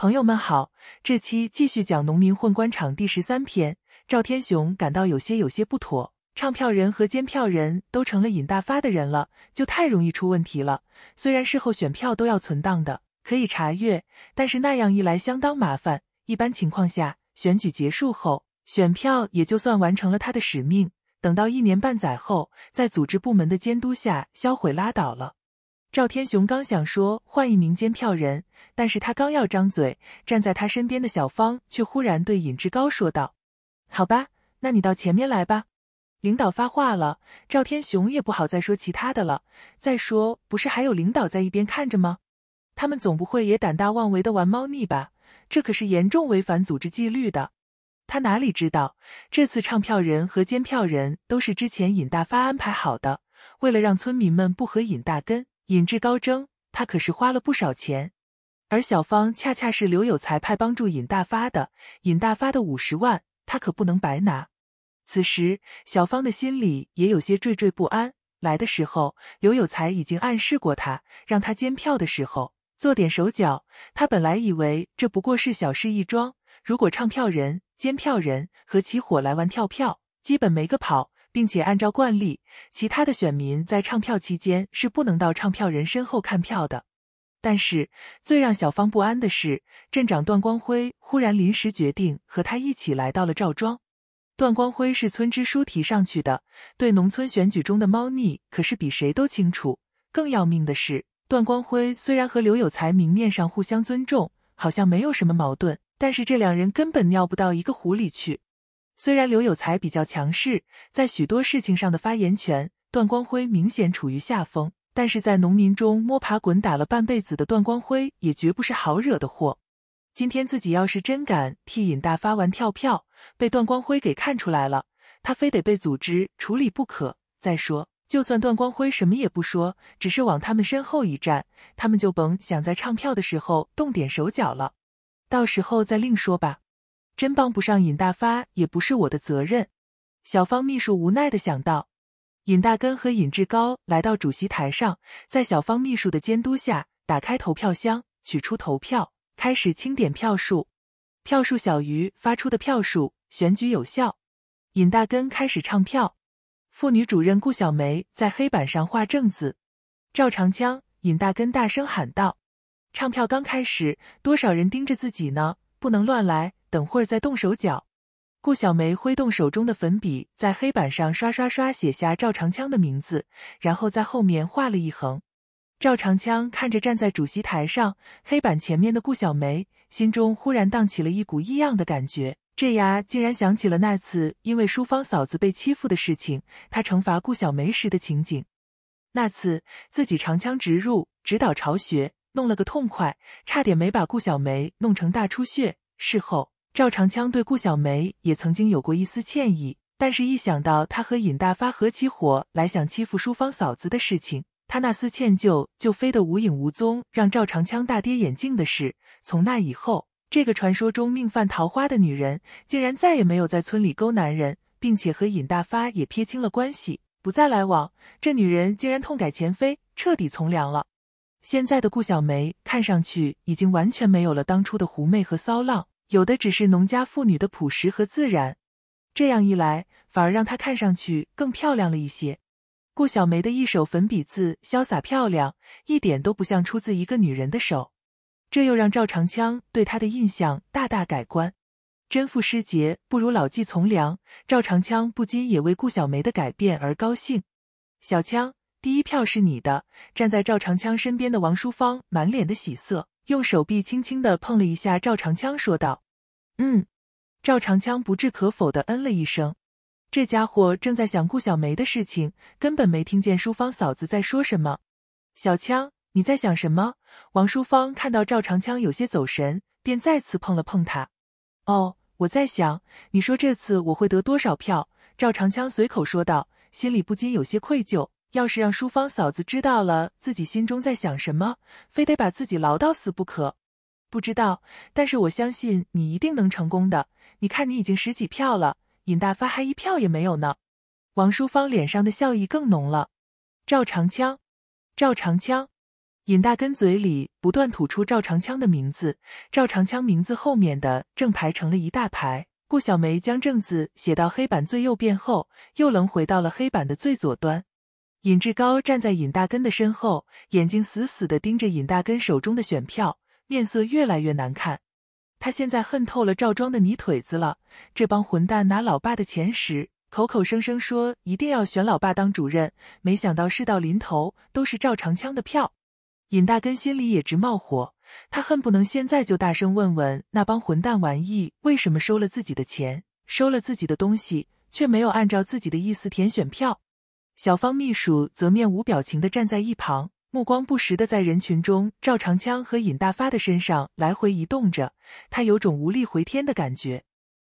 朋友们好，这期继续讲《农民混官场》第十三篇。赵天雄感到有些有些不妥，唱票人和监票人都成了尹大发的人了，就太容易出问题了。虽然事后选票都要存档的，可以查阅，但是那样一来相当麻烦。一般情况下，选举结束后，选票也就算完成了他的使命。等到一年半载后，在组织部门的监督下销毁拉倒了。赵天雄刚想说换一名监票人，但是他刚要张嘴，站在他身边的小芳却忽然对尹志高说道：“好吧，那你到前面来吧。”领导发话了，赵天雄也不好再说其他的了。再说，不是还有领导在一边看着吗？他们总不会也胆大妄为的玩猫腻吧？这可是严重违反组织纪律的。他哪里知道，这次唱票人和监票人都是之前尹大发安排好的，为了让村民们不和尹大根。尹志高征他可是花了不少钱，而小芳恰恰是刘有才派帮助尹大发的。尹大发的五十万，他可不能白拿。此时，小芳的心里也有些惴惴不安。来的时候，刘有才已经暗示过他，让他监票的时候做点手脚。他本来以为这不过是小事一桩，如果唱票人、监票人和起火来玩跳票，基本没个跑。并且按照惯例，其他的选民在唱票期间是不能到唱票人身后看票的。但是，最让小芳不安的是，镇长段光辉忽然临时决定和他一起来到了赵庄。段光辉是村支书提上去的，对农村选举中的猫腻可是比谁都清楚。更要命的是，段光辉虽然和刘有才明面上互相尊重，好像没有什么矛盾，但是这两人根本尿不到一个壶里去。虽然刘有才比较强势，在许多事情上的发言权，段光辉明显处于下风。但是在农民中摸爬滚打了半辈子的段光辉，也绝不是好惹的货。今天自己要是真敢替尹大发完跳票，被段光辉给看出来了，他非得被组织处理不可。再说，就算段光辉什么也不说，只是往他们身后一站，他们就甭想在唱票的时候动点手脚了。到时候再另说吧。真帮不上尹大发，也不是我的责任。”小方秘书无奈的想到。尹大根和尹志高来到主席台上，在小方秘书的监督下，打开投票箱，取出投票，开始清点票数。票数小于发出的票数，选举有效。尹大根开始唱票。妇女主任顾小梅在黑板上画正字。赵长枪，尹大根大声喊道：“唱票刚开始，多少人盯着自己呢？不能乱来。”等会儿再动手脚。顾小梅挥动手中的粉笔，在黑板上刷刷刷写下赵长枪的名字，然后在后面画了一横。赵长枪看着站在主席台上黑板前面的顾小梅，心中忽然荡起了一股异样的感觉。这丫竟然想起了那次因为淑芳嫂子被欺负的事情，他惩罚顾小梅时的情景。那次自己长枪直入，直捣巢穴，弄了个痛快，差点没把顾小梅弄成大出血。事后。赵长枪对顾小梅也曾经有过一丝歉意，但是，一想到他和尹大发合起伙来想欺负淑芳嫂子的事情，他那丝歉疚就飞得无影无踪。让赵长枪大跌眼镜的是，从那以后，这个传说中命犯桃花的女人，竟然再也没有在村里勾男人，并且和尹大发也撇清了关系，不再来往。这女人竟然痛改前非，彻底从良了。现在的顾小梅看上去已经完全没有了当初的狐媚和骚浪。有的只是农家妇女的朴实和自然，这样一来，反而让她看上去更漂亮了一些。顾小梅的一手粉笔字潇洒漂亮，一点都不像出自一个女人的手，这又让赵长枪对她的印象大大改观。真富失节不如老骥从良，赵长枪不禁也为顾小梅的改变而高兴。小枪，第一票是你的。站在赵长枪身边的王淑芳满脸的喜色。用手臂轻轻的碰了一下赵长枪，说道：“嗯。”赵长枪不置可否的嗯了一声。这家伙正在想顾小梅的事情，根本没听见淑芳嫂子在说什么。“小枪，你在想什么？”王淑芳看到赵长枪有些走神，便再次碰了碰他。“哦，我在想，你说这次我会得多少票？”赵长枪随口说道，心里不禁有些愧疚。要是让淑芳嫂子知道了自己心中在想什么，非得把自己唠到死不可。不知道，但是我相信你一定能成功的。你看，你已经十几票了，尹大发还一票也没有呢。王淑芳脸上的笑意更浓了。赵长枪，赵长枪，尹大根嘴里不断吐出赵长枪的名字，赵长枪名字后面的正排成了一大排。顾小梅将正字写到黑板最右边后，又轮回到了黑板的最左端。尹志高站在尹大根的身后，眼睛死死地盯着尹大根手中的选票，面色越来越难看。他现在恨透了赵庄的泥腿子了，这帮混蛋拿老爸的钱时，口口声声说一定要选老爸当主任，没想到事到临头都是赵长枪的票。尹大根心里也直冒火，他恨不能现在就大声问问那帮混蛋玩意为什么收了自己的钱，收了自己的东西，却没有按照自己的意思填选票。小芳秘书则面无表情地站在一旁，目光不时地在人群中赵长枪和尹大发的身上来回移动着。他有种无力回天的感觉。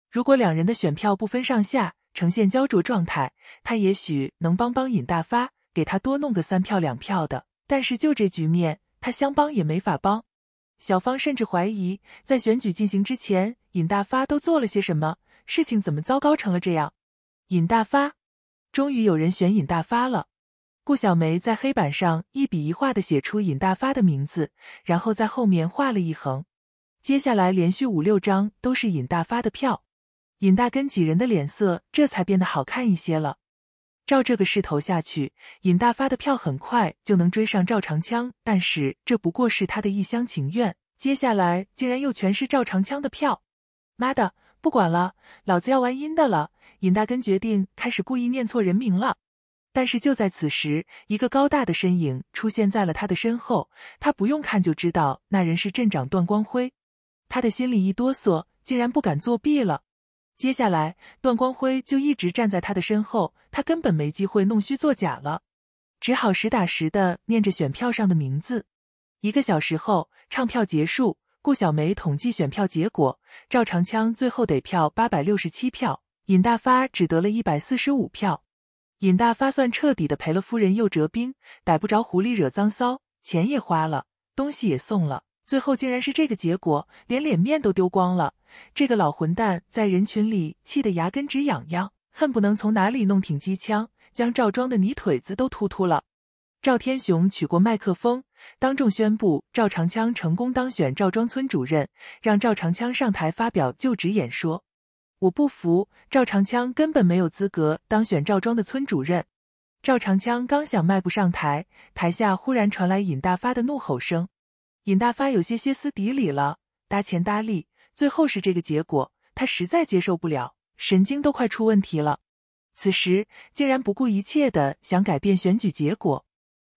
如果两人的选票不分上下，呈现焦灼状态，他也许能帮帮尹大发，给他多弄个三票两票的。但是就这局面，他相帮也没法帮。小芳甚至怀疑，在选举进行之前，尹大发都做了些什么事情，怎么糟糕成了这样？尹大发。终于有人选尹大发了，顾小梅在黑板上一笔一画的写出尹大发的名字，然后在后面画了一横。接下来连续五六张都是尹大发的票，尹大根几人的脸色这才变得好看一些了。照这个势头下去，尹大发的票很快就能追上赵长枪。但是这不过是他的一厢情愿。接下来竟然又全是赵长枪的票，妈的，不管了，老子要玩阴的了。尹大根决定开始故意念错人名了，但是就在此时，一个高大的身影出现在了他的身后。他不用看就知道那人是镇长段光辉，他的心里一哆嗦，竟然不敢作弊了。接下来，段光辉就一直站在他的身后，他根本没机会弄虚作假了，只好实打实的念着选票上的名字。一个小时后，唱票结束，顾小梅统计选票结果，赵长枪最后得票八百六十七票。尹大发只得了一百四十五票，尹大发算彻底的赔了夫人又折兵，逮不着狐狸惹脏骚，钱也花了，东西也送了，最后竟然是这个结果，连脸面都丢光了。这个老混蛋在人群里气得牙根直痒痒，恨不能从哪里弄挺机枪，将赵庄的泥腿子都突突了。赵天雄取过麦克风，当众宣布赵长枪成功当选赵庄村主任，让赵长枪上台发表就职演说。我不服，赵长枪根本没有资格当选赵庄的村主任。赵长枪刚想迈步上台，台下忽然传来尹大发的怒吼声。尹大发有些歇斯底里了，搭钱搭力，最后是这个结果，他实在接受不了，神经都快出问题了。此时竟然不顾一切的想改变选举结果。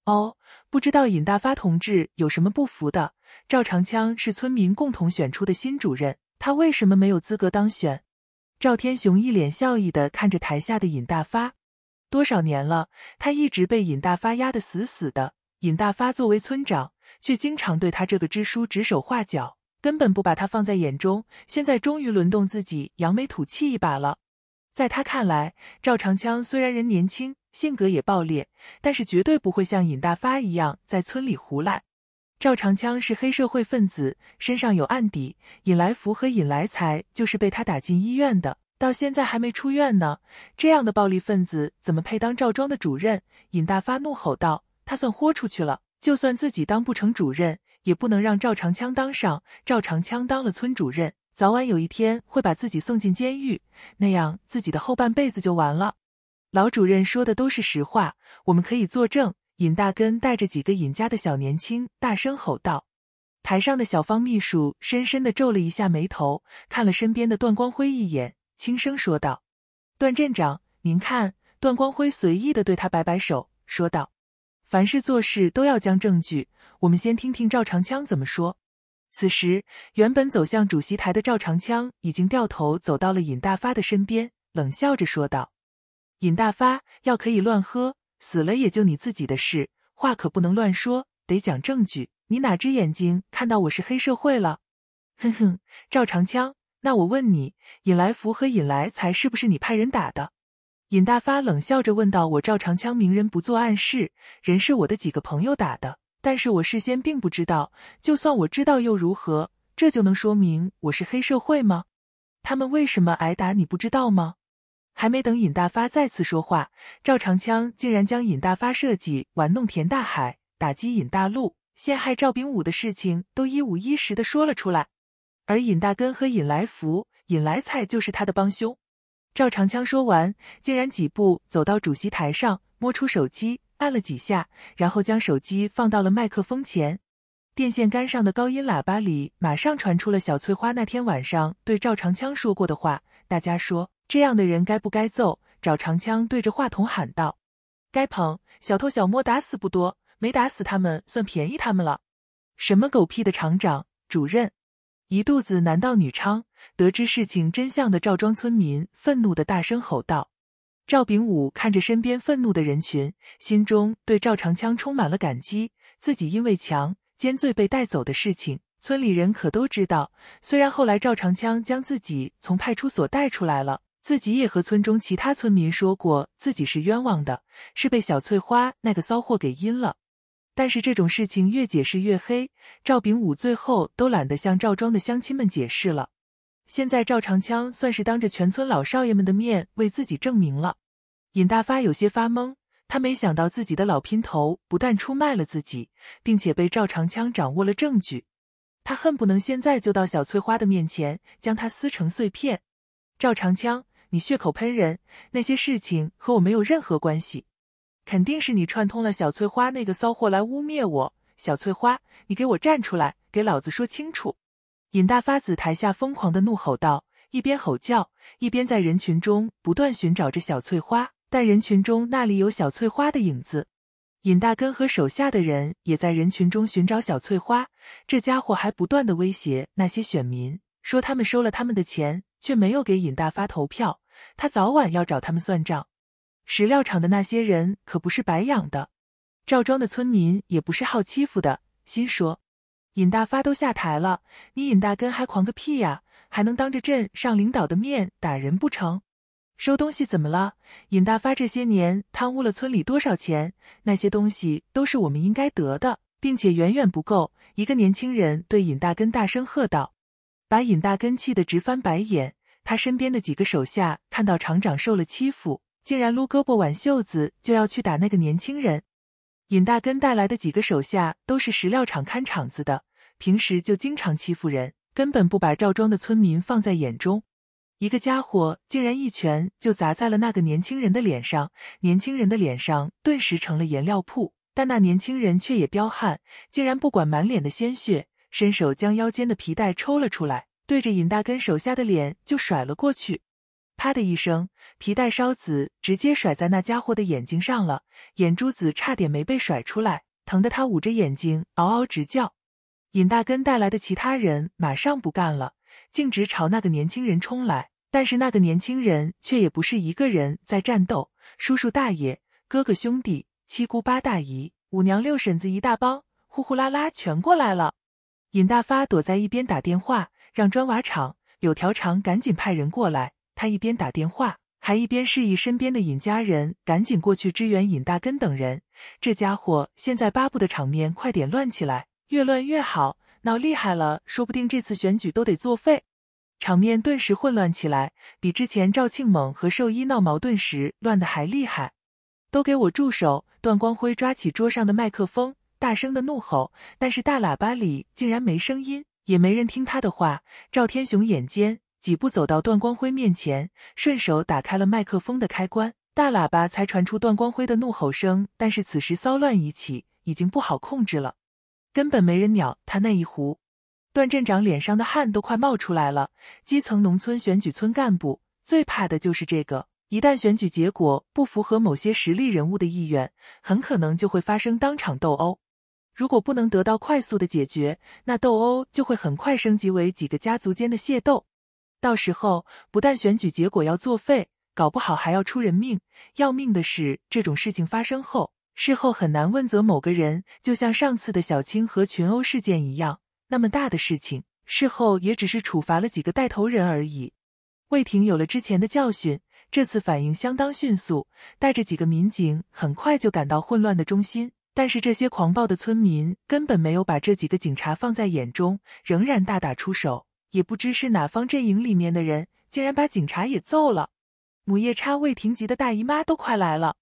哦，不知道尹大发同志有什么不服的？赵长枪是村民共同选出的新主任，他为什么没有资格当选？赵天雄一脸笑意的看着台下的尹大发，多少年了，他一直被尹大发压得死死的。尹大发作为村长，却经常对他这个支书指手画脚，根本不把他放在眼中。现在终于轮到自己扬眉吐气一把了。在他看来，赵长枪虽然人年轻，性格也暴烈，但是绝对不会像尹大发一样在村里胡来。赵长枪是黑社会分子，身上有案底，尹来福和尹来财就是被他打进医院的，到现在还没出院呢。这样的暴力分子怎么配当赵庄的主任？尹大发怒吼道：“他算豁出去了，就算自己当不成主任，也不能让赵长枪当上。赵长枪当了村主任，早晚有一天会把自己送进监狱，那样自己的后半辈子就完了。”老主任说的都是实话，我们可以作证。尹大根带着几个尹家的小年轻大声吼道：“台上的小方秘书深深的皱了一下眉头，看了身边的段光辉一眼，轻声说道：‘段镇长，您看。’”段光辉随意的对他摆摆手，说道：“凡事做事都要将证据，我们先听听赵长枪怎么说。”此时，原本走向主席台的赵长枪已经掉头走到了尹大发的身边，冷笑着说道：“尹大发，药可以乱喝。”死了也就你自己的事，话可不能乱说，得讲证据。你哪只眼睛看到我是黑社会了？哼哼，赵长枪，那我问你，尹来福和尹来才是不是你派人打的？尹大发冷笑着问道：“我赵长枪明人不做暗事，人是我的几个朋友打的，但是我事先并不知道。就算我知道又如何？这就能说明我是黑社会吗？他们为什么挨打你不知道吗？”还没等尹大发再次说话，赵长枪竟然将尹大发设计、玩弄田大海、打击尹大陆、陷害赵炳武的事情都一五一十的说了出来，而尹大根和尹来福、尹来菜就是他的帮凶。赵长枪说完，竟然几步走到主席台上，摸出手机，按了几下，然后将手机放到了麦克风前，电线杆上的高音喇叭里马上传出了小翠花那天晚上对赵长枪说过的话。大家说。这样的人该不该揍？赵长枪对着话筒喊道：“该捧小偷小摸打死不多，没打死他们算便宜他们了。”什么狗屁的厂长主任，一肚子男盗女娼！得知事情真相的赵庄村民愤怒的大声吼道：“赵炳武看着身边愤怒的人群，心中对赵长枪充满了感激。自己因为强奸罪被带走的事情，村里人可都知道。虽然后来赵长枪将自己从派出所带出来了。”自己也和村中其他村民说过，自己是冤枉的，是被小翠花那个骚货给阴了。但是这种事情越解释越黑，赵炳武最后都懒得向赵庄的乡亲们解释了。现在赵长枪算是当着全村老少爷们的面为自己证明了。尹大发有些发懵，他没想到自己的老姘头不但出卖了自己，并且被赵长枪掌握了证据。他恨不能现在就到小翠花的面前，将她撕成碎片。赵长枪。你血口喷人，那些事情和我没有任何关系，肯定是你串通了小翠花那个骚货来污蔑我。小翠花，你给我站出来，给老子说清楚！”尹大发子台下疯狂的怒吼道，一边吼叫，一边在人群中不断寻找着小翠花。但人群中那里有小翠花的影子？尹大根和手下的人也在人群中寻找小翠花。这家伙还不断的威胁那些选民，说他们收了他们的钱。却没有给尹大发投票，他早晚要找他们算账。石料厂的那些人可不是白养的，赵庄的村民也不是好欺负的。心说，尹大发都下台了，你尹大根还狂个屁呀？还能当着镇上领导的面打人不成？收东西怎么了？尹大发这些年贪污了村里多少钱？那些东西都是我们应该得的，并且远远不够。一个年轻人对尹大根大声喝道。把尹大根气得直翻白眼，他身边的几个手下看到厂长受了欺负，竟然撸胳膊挽袖子就要去打那个年轻人。尹大根带来的几个手下都是石料厂看场子的，平时就经常欺负人，根本不把赵庄的村民放在眼中。一个家伙竟然一拳就砸在了那个年轻人的脸上，年轻人的脸上顿时成了颜料铺，但那年轻人却也彪悍，竟然不管满脸的鲜血。伸手将腰间的皮带抽了出来，对着尹大根手下的脸就甩了过去，啪的一声，皮带梢子直接甩在那家伙的眼睛上了，眼珠子差点没被甩出来，疼得他捂着眼睛嗷嗷直叫。尹大根带来的其他人马上不干了，径直朝那个年轻人冲来，但是那个年轻人却也不是一个人在战斗，叔叔大爷、哥哥兄弟、七姑八大姨、五娘六婶子一大帮，呼呼啦啦全过来了。尹大发躲在一边打电话，让砖瓦厂柳条长赶紧派人过来。他一边打电话，还一边示意身边的尹家人赶紧过去支援尹大根等人。这家伙现在巴不得场面快点乱起来，越乱越好，闹厉害了，说不定这次选举都得作废。场面顿时混乱起来，比之前赵庆猛和兽医闹矛盾时乱的还厉害。都给我住手！段光辉抓起桌上的麦克风。大声的怒吼，但是大喇叭里竟然没声音，也没人听他的话。赵天雄眼尖，几步走到段光辉面前，顺手打开了麦克风的开关，大喇叭才传出段光辉的怒吼声。但是此时骚乱已起，已经不好控制了，根本没人鸟他那一壶。段镇长脸上的汗都快冒出来了。基层农村选举村干部，最怕的就是这个。一旦选举结果不符合某些实力人物的意愿，很可能就会发生当场斗殴。如果不能得到快速的解决，那斗殴就会很快升级为几个家族间的械斗，到时候不但选举结果要作废，搞不好还要出人命。要命的是，这种事情发生后，事后很难问责某个人，就像上次的小青和群殴事件一样，那么大的事情，事后也只是处罚了几个带头人而已。魏婷有了之前的教训，这次反应相当迅速，带着几个民警很快就赶到混乱的中心。但是这些狂暴的村民根本没有把这几个警察放在眼中，仍然大打出手。也不知是哪方阵营里面的人，竟然把警察也揍了。母夜叉未停吉的大姨妈都快来了，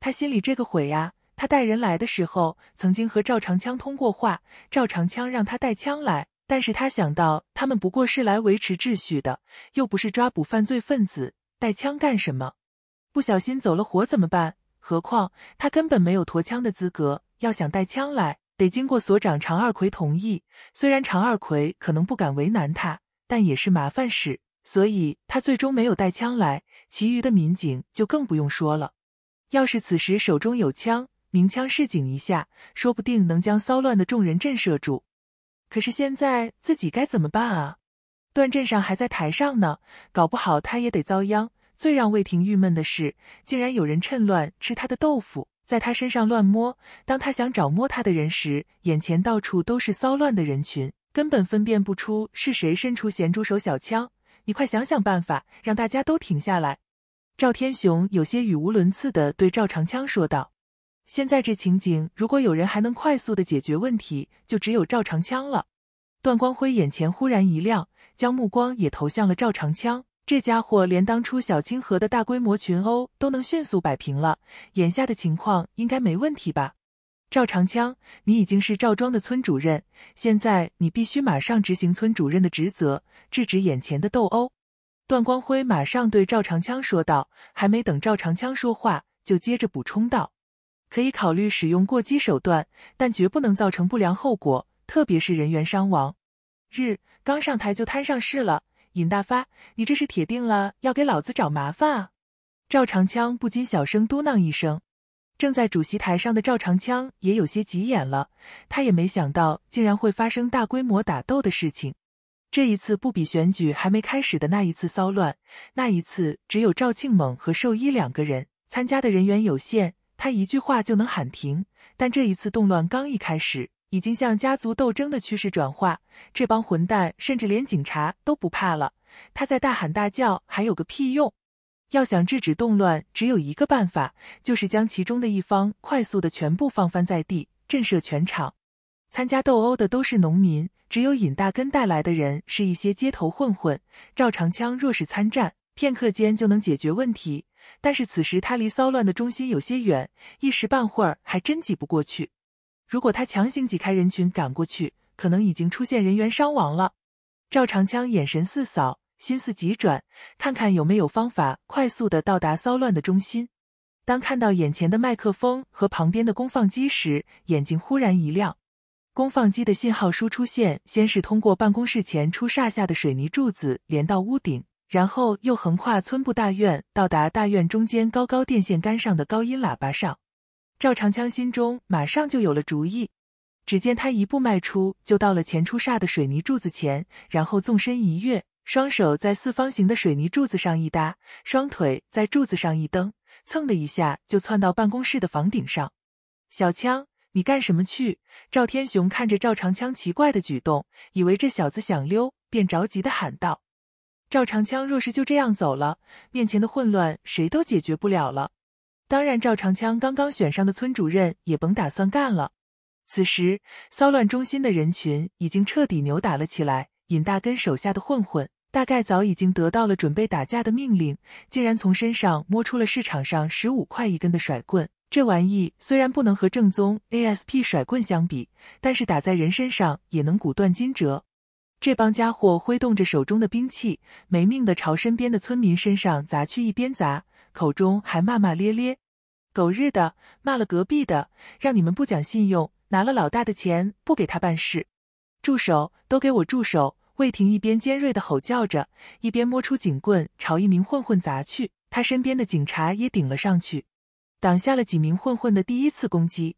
他心里这个悔呀！他带人来的时候，曾经和赵长枪通过话，赵长枪让他带枪来，但是他想到他们不过是来维持秩序的，又不是抓捕犯罪分子，带枪干什么？不小心走了火怎么办？何况他根本没有驮枪的资格，要想带枪来，得经过所长常二奎同意。虽然常二奎可能不敢为难他，但也是麻烦事，所以他最终没有带枪来。其余的民警就更不用说了。要是此时手中有枪，鸣枪示警一下，说不定能将骚乱的众人震慑住。可是现在自己该怎么办啊？段镇上还在台上呢，搞不好他也得遭殃。最让魏婷郁闷的是，竟然有人趁乱吃她的豆腐，在她身上乱摸。当他想找摸他的人时，眼前到处都是骚乱的人群，根本分辨不出是谁伸出咸猪手。小枪，你快想想办法，让大家都停下来。赵天雄有些语无伦次地对赵长枪说道：“现在这情景，如果有人还能快速地解决问题，就只有赵长枪了。”段光辉眼前忽然一亮，将目光也投向了赵长枪。这家伙连当初小清河的大规模群殴都能迅速摆平了，眼下的情况应该没问题吧？赵长枪，你已经是赵庄的村主任，现在你必须马上执行村主任的职责，制止眼前的斗殴。段光辉马上对赵长枪说道。还没等赵长枪说话，就接着补充道：“可以考虑使用过激手段，但绝不能造成不良后果，特别是人员伤亡。”日，刚上台就摊上事了。尹大发，你这是铁定了要给老子找麻烦啊！赵长枪不禁小声嘟囔一声。正在主席台上的赵长枪也有些急眼了，他也没想到竟然会发生大规模打斗的事情。这一次不比选举还没开始的那一次骚乱，那一次只有赵庆猛和兽医两个人参加的人员有限，他一句话就能喊停。但这一次动乱刚一开始。已经向家族斗争的趋势转化，这帮混蛋甚至连警察都不怕了。他在大喊大叫，还有个屁用！要想制止动乱，只有一个办法，就是将其中的一方快速的全部放翻在地，震慑全场。参加斗殴的都是农民，只有尹大根带来的人是一些街头混混。赵长枪若是参战，片刻间就能解决问题。但是此时他离骚乱的中心有些远，一时半会儿还真挤不过去。如果他强行挤开人群赶过去，可能已经出现人员伤亡了。赵长枪眼神四扫，心思急转，看看有没有方法快速的到达骚乱的中心。当看到眼前的麦克风和旁边的功放机时，眼睛忽然一亮。功放机的信号输出线先是通过办公室前出厦下的水泥柱子连到屋顶，然后又横跨村部大院，到达大院中间高高电线杆上的高音喇叭上。赵长枪心中马上就有了主意，只见他一步迈出，就到了前出煞的水泥柱子前，然后纵身一跃，双手在四方形的水泥柱子上一搭，双腿在柱子上一蹬，蹭的一下就窜到办公室的房顶上。小枪，你干什么去？赵天雄看着赵长枪奇怪的举动，以为这小子想溜，便着急的喊道：“赵长枪，若是就这样走了，面前的混乱谁都解决不了了。”当然，赵长枪刚刚选上的村主任也甭打算干了。此时，骚乱中心的人群已经彻底扭打了起来。尹大根手下的混混大概早已经得到了准备打架的命令，竟然从身上摸出了市场上十五块一根的甩棍。这玩意虽然不能和正宗 ASP 甩棍相比，但是打在人身上也能骨断筋折。这帮家伙挥动着手中的兵器，没命的朝身边的村民身上砸去，一边砸，口中还骂骂咧咧。狗日的，骂了隔壁的，让你们不讲信用，拿了老大的钱不给他办事，住手！都给我住手！魏婷一边尖锐的吼叫着，一边摸出警棍朝一名混混砸去。他身边的警察也顶了上去，挡下了几名混混的第一次攻击。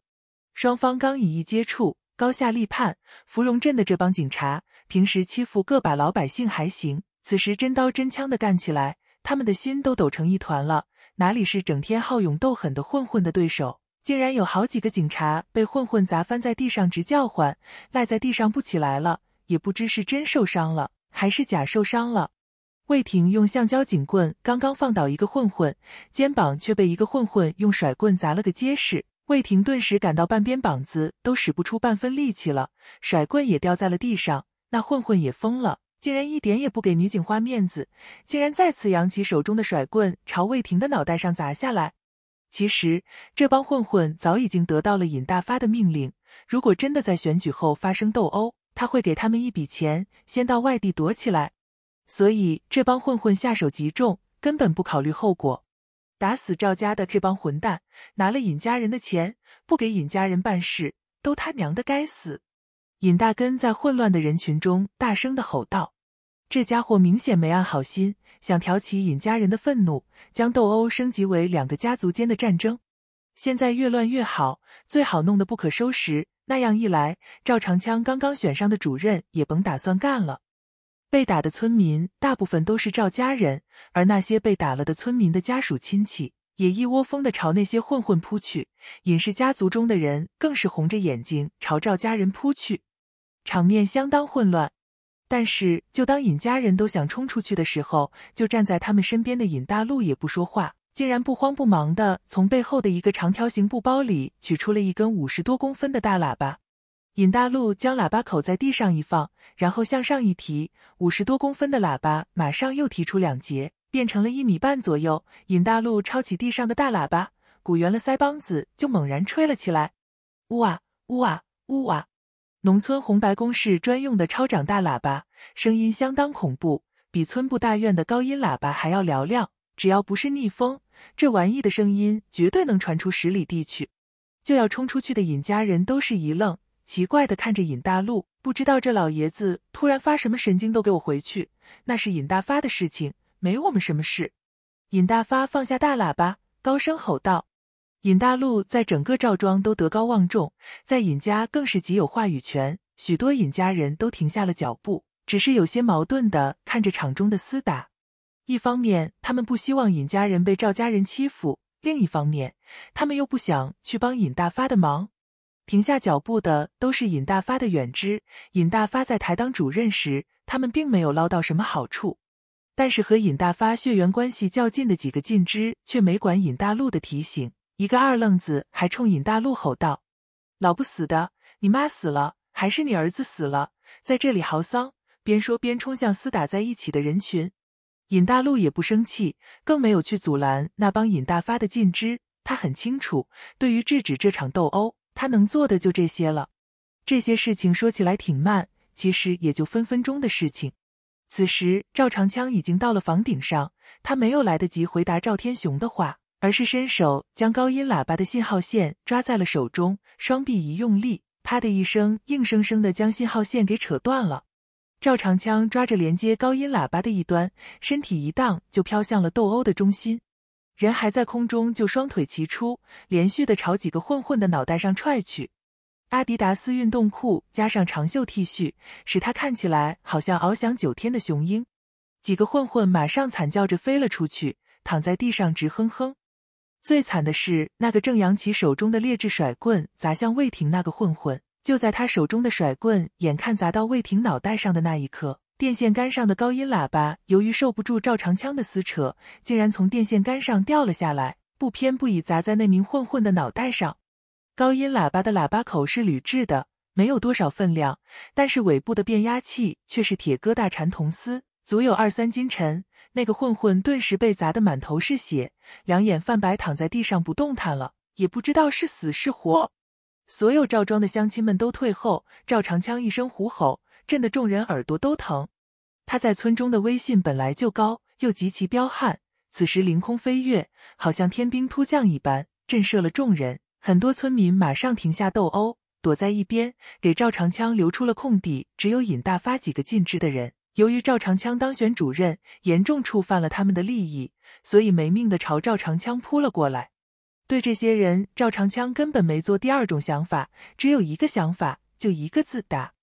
双方刚一接触，高下立判。芙蓉镇的这帮警察平时欺负个把老百姓还行，此时真刀真枪的干起来，他们的心都抖成一团了。哪里是整天好勇斗狠的混混的对手？竟然有好几个警察被混混砸翻在地上，直叫唤，赖在地上不起来了。也不知是真受伤了，还是假受伤了。魏婷用橡胶警棍刚刚放倒一个混混，肩膀却被一个混混用甩棍砸了个结实。魏婷顿时感到半边膀子都使不出半分力气了，甩棍也掉在了地上。那混混也疯了。竟然一点也不给女警花面子，竟然再次扬起手中的甩棍朝魏婷的脑袋上砸下来。其实这帮混混早已经得到了尹大发的命令，如果真的在选举后发生斗殴，他会给他们一笔钱，先到外地躲起来。所以这帮混混下手极重，根本不考虑后果。打死赵家的这帮混蛋，拿了尹家人的钱不给尹家人办事，都他娘的该死！尹大根在混乱的人群中大声的吼道。这家伙明显没安好心，想挑起尹家人的愤怒，将斗殴升级为两个家族间的战争。现在越乱越好，最好弄得不可收拾。那样一来，赵长枪刚刚选上的主任也甭打算干了。被打的村民大部分都是赵家人，而那些被打了的村民的家属亲戚也一窝蜂的朝那些混混扑去，尹氏家族中的人更是红着眼睛朝赵家人扑去，场面相当混乱。但是，就当尹家人都想冲出去的时候，就站在他们身边的尹大陆也不说话，竟然不慌不忙地从背后的一个长条形布包里取出了一根五十多公分的大喇叭。尹大陆将喇叭口在地上一放，然后向上一提，五十多公分的喇叭马上又提出两节，变成了一米半左右。尹大陆抄起地上的大喇叭，鼓圆了腮帮子，就猛然吹了起来，呜啊，呜啊，呜啊。农村红白公事专用的超长大喇叭，声音相当恐怖，比村部大院的高音喇叭还要嘹亮。只要不是逆风，这玩意的声音绝对能传出十里地去。就要冲出去的尹家人都是一愣，奇怪的看着尹大路，不知道这老爷子突然发什么神经。都给我回去！那是尹大发的事情，没我们什么事。尹大发放下大喇叭，高声吼道。尹大陆在整个赵庄都德高望重，在尹家更是极有话语权。许多尹家人都停下了脚步，只是有些矛盾的看着场中的厮打。一方面，他们不希望尹家人被赵家人欺负；另一方面，他们又不想去帮尹大发的忙。停下脚步的都是尹大发的远支。尹大发在台当主任时，他们并没有捞到什么好处，但是和尹大发血缘关系较近的几个近支却没管尹大陆的提醒。一个二愣子还冲尹大陆吼道：“老不死的，你妈死了还是你儿子死了，在这里嚎丧！”边说边冲向厮打在一起的人群。尹大路也不生气，更没有去阻拦那帮尹大发的禁支。他很清楚，对于制止这场斗殴，他能做的就这些了。这些事情说起来挺慢，其实也就分分钟的事情。此时，赵长枪已经到了房顶上，他没有来得及回答赵天雄的话。而是伸手将高音喇叭的信号线抓在了手中，双臂一用力，啪的一声，硬生生的将信号线给扯断了。赵长枪抓着连接高音喇叭的一端，身体一荡就飘向了斗殴的中心，人还在空中就双腿齐出，连续的朝几个混混的脑袋上踹去。阿迪达斯运动裤加上长袖 T 恤，使他看起来好像翱翔九天的雄鹰。几个混混马上惨叫着飞了出去，躺在地上直哼哼。最惨的是，那个正扬起手中的劣质甩棍砸向魏婷那个混混，就在他手中的甩棍眼看砸到魏婷脑袋上的那一刻，电线杆上的高音喇叭由于受不住赵长枪的撕扯，竟然从电线杆上掉了下来，不偏不倚砸在那名混混的脑袋上。高音喇叭的喇叭口是铝制的，没有多少分量，但是尾部的变压器却是铁疙瘩缠铜丝，足有二三斤沉。那个混混顿时被砸得满头是血，两眼泛白，躺在地上不动弹了，也不知道是死是活。所有赵庄的乡亲们都退后，赵长枪一声虎吼，震得众人耳朵都疼。他在村中的威信本来就高，又极其彪悍，此时凌空飞跃，好像天兵突降一般，震慑了众人。很多村民马上停下斗殴，躲在一边，给赵长枪留出了空地。只有尹大发几个尽职的人。由于赵长枪当选主任，严重触犯了他们的利益，所以没命的朝赵长枪扑了过来。对这些人，赵长枪根本没做第二种想法，只有一个想法，就一个字：打。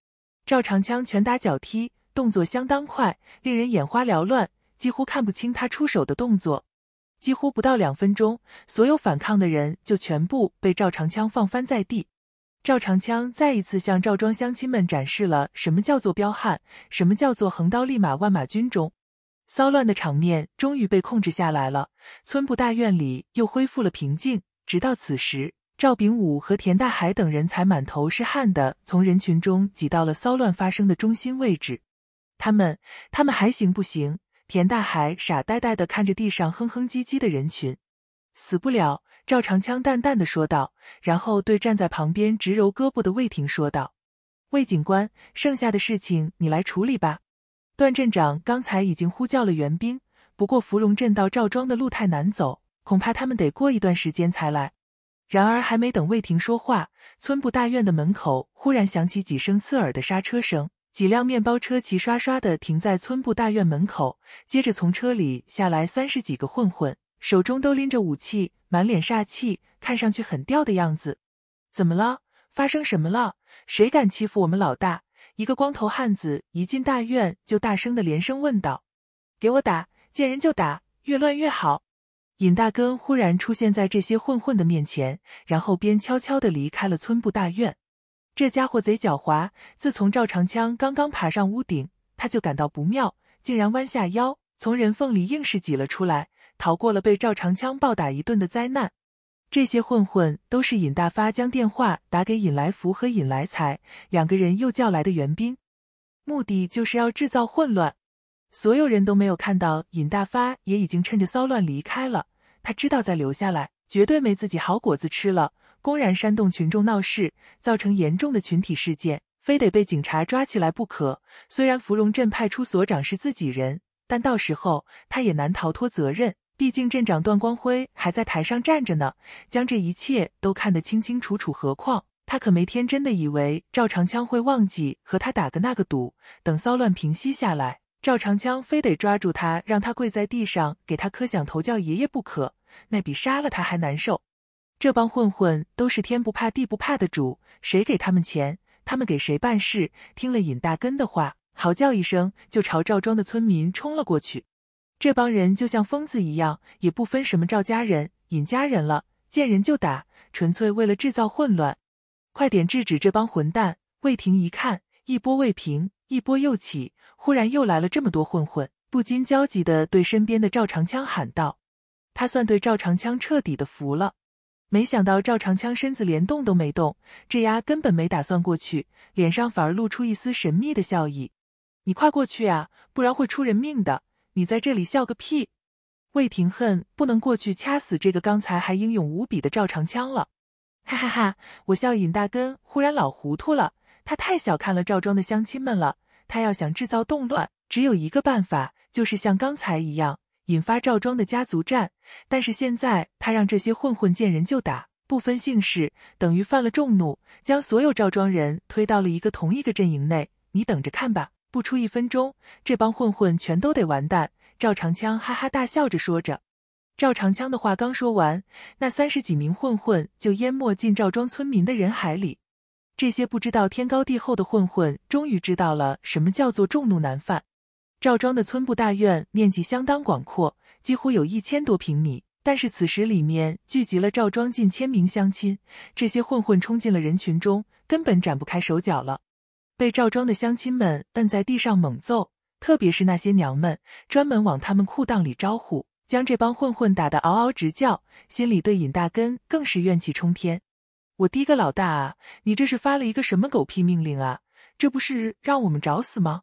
赵长枪拳打脚踢，动作相当快，令人眼花缭乱，几乎看不清他出手的动作。几乎不到两分钟，所有反抗的人就全部被赵长枪放翻在地。赵长枪再一次向赵庄乡亲们展示了什么叫做彪悍，什么叫做横刀立马、万马军中。骚乱的场面终于被控制下来了，村部大院里又恢复了平静。直到此时，赵丙武和田大海等人才满头是汗的从人群中挤到了骚乱发生的中心位置。他们，他们还行不行？田大海傻呆呆的看着地上哼哼唧唧的人群，死不了。赵长枪淡淡的说道，然后对站在旁边直揉胳膊的魏婷说道：“魏警官，剩下的事情你来处理吧。段镇长刚才已经呼叫了援兵，不过芙蓉镇到赵庄的路太难走，恐怕他们得过一段时间才来。”然而，还没等魏婷说话，村部大院的门口忽然响起几声刺耳的刹车声，几辆面包车齐刷刷的停在村部大院门口，接着从车里下来三十几个混混。手中都拎着武器，满脸煞气，看上去很吊的样子。怎么了？发生什么了？谁敢欺负我们老大？一个光头汉子一进大院就大声的连声问道：“给我打！见人就打，越乱越好！”尹大根忽然出现在这些混混的面前，然后边悄悄的离开了村部大院。这家伙贼狡猾。自从赵长枪刚刚爬上屋顶，他就感到不妙，竟然弯下腰从人缝里硬是挤了出来。逃过了被赵长枪暴打一顿的灾难，这些混混都是尹大发将电话打给尹来福和尹来财两个人又叫来的援兵，目的就是要制造混乱。所有人都没有看到尹大发也已经趁着骚乱离开了，他知道再留下来绝对没自己好果子吃了。公然煽动群众闹事，造成严重的群体事件，非得被警察抓起来不可。虽然芙蓉镇派出所长是自己人，但到时候他也难逃脱责任。毕竟镇长段光辉还在台上站着呢，将这一切都看得清清楚楚。何况他可没天真的以为赵长枪会忘记和他打个那个赌。等骚乱平息下来，赵长枪非得抓住他，让他跪在地上给他磕响头，叫爷爷不可。那比杀了他还难受。这帮混混都是天不怕地不怕的主，谁给他们钱，他们给谁办事。听了尹大根的话，嚎叫一声，就朝赵庄的村民冲了过去。这帮人就像疯子一样，也不分什么赵家人、尹家人了，见人就打，纯粹为了制造混乱。快点制止这帮混蛋！魏婷一看，一波未平，一波又起，忽然又来了这么多混混，不禁焦急的对身边的赵长枪喊道：“他算对赵长枪彻底的服了，没想到赵长枪身子连动都没动，这丫根本没打算过去，脸上反而露出一丝神秘的笑意。你快过去啊，不然会出人命的。”你在这里笑个屁！魏廷恨不能过去掐死这个刚才还英勇无比的赵长枪了！哈哈哈！我笑尹大根忽然老糊涂了。他太小看了赵庄的乡亲们了。他要想制造动乱，只有一个办法，就是像刚才一样引发赵庄的家族战。但是现在他让这些混混见人就打，不分姓氏，等于犯了众怒，将所有赵庄人推到了一个同一个阵营内。你等着看吧。不出一分钟，这帮混混全都得完蛋！赵长枪哈哈大笑着说着。赵长枪的话刚说完，那三十几名混混就淹没进赵庄村民的人海里。这些不知道天高地厚的混混，终于知道了什么叫做众怒难犯。赵庄的村部大院面积相当广阔，几乎有一千多平米，但是此时里面聚集了赵庄近千名乡亲。这些混混冲进了人群中，根本展不开手脚了。被赵庄的乡亲们摁在地上猛揍，特别是那些娘们，专门往他们裤裆里招呼，将这帮混混打得嗷嗷直叫，心里对尹大根更是怨气冲天。我滴个老大啊！你这是发了一个什么狗屁命令啊？这不是让我们找死吗？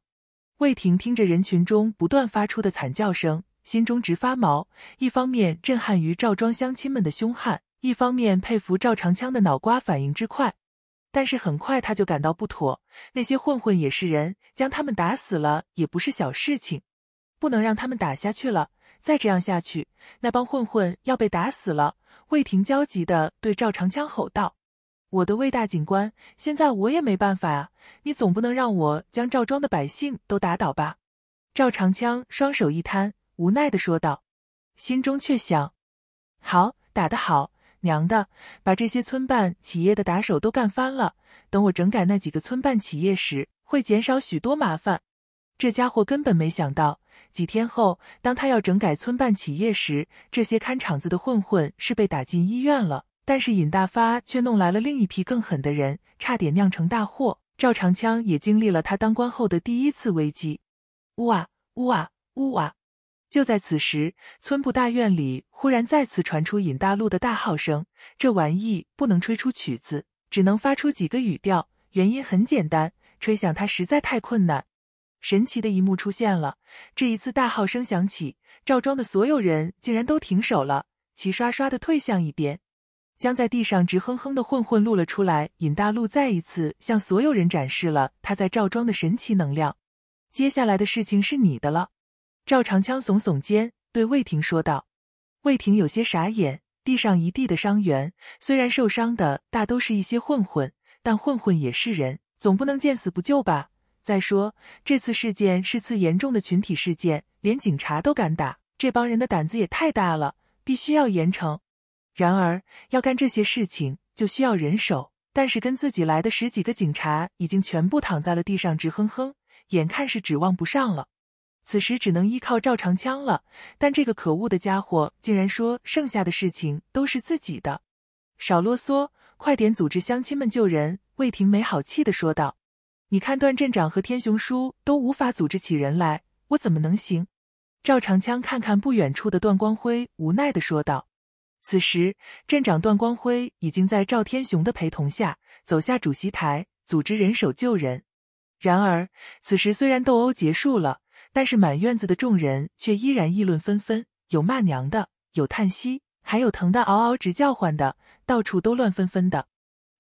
魏婷听着人群中不断发出的惨叫声，心中直发毛。一方面震撼于赵庄乡亲们的凶悍，一方面佩服赵长枪的脑瓜反应之快。但是很快他就感到不妥，那些混混也是人，将他们打死了也不是小事情，不能让他们打下去了。再这样下去，那帮混混要被打死了。魏廷焦急的对赵长枪吼道：“我的魏大警官，现在我也没办法啊，你总不能让我将赵庄的百姓都打倒吧？”赵长枪双手一摊，无奈的说道，心中却想：“好，打得好。”娘的，把这些村办企业的打手都干翻了。等我整改那几个村办企业时，会减少许多麻烦。这家伙根本没想到，几天后当他要整改村办企业时，这些看场子的混混是被打进医院了。但是尹大发却弄来了另一批更狠的人，差点酿成大祸。赵长枪也经历了他当官后的第一次危机。呜啊呜啊呜啊！就在此时，村部大院里忽然再次传出尹大陆的大号声。这玩意不能吹出曲子，只能发出几个语调。原因很简单，吹响它实在太困难。神奇的一幕出现了，这一次大号声响起，赵庄的所有人竟然都停手了，齐刷刷的退向一边，将在地上直哼哼的混混露了出来。尹大陆再一次向所有人展示了他在赵庄的神奇能量。接下来的事情是你的了。赵长枪耸耸肩，对魏婷说道：“魏婷有些傻眼，地上一地的伤员，虽然受伤的大都是一些混混，但混混也是人，总不能见死不救吧？再说这次事件是次严重的群体事件，连警察都敢打，这帮人的胆子也太大了，必须要严惩。然而要干这些事情就需要人手，但是跟自己来的十几个警察已经全部躺在了地上，直哼哼，眼看是指望不上了。”此时只能依靠赵长枪了，但这个可恶的家伙竟然说剩下的事情都是自己的，少啰嗦，快点组织乡亲们救人！魏婷没好气的说道：“你看，段镇长和天雄叔都无法组织起人来，我怎么能行？”赵长枪看看不远处的段光辉，无奈的说道。此时，镇长段光辉已经在赵天雄的陪同下走下主席台，组织人手救人。然而，此时虽然斗殴结束了。但是满院子的众人却依然议论纷纷，有骂娘的，有叹息，还有疼得嗷嗷直叫唤的，到处都乱纷纷的。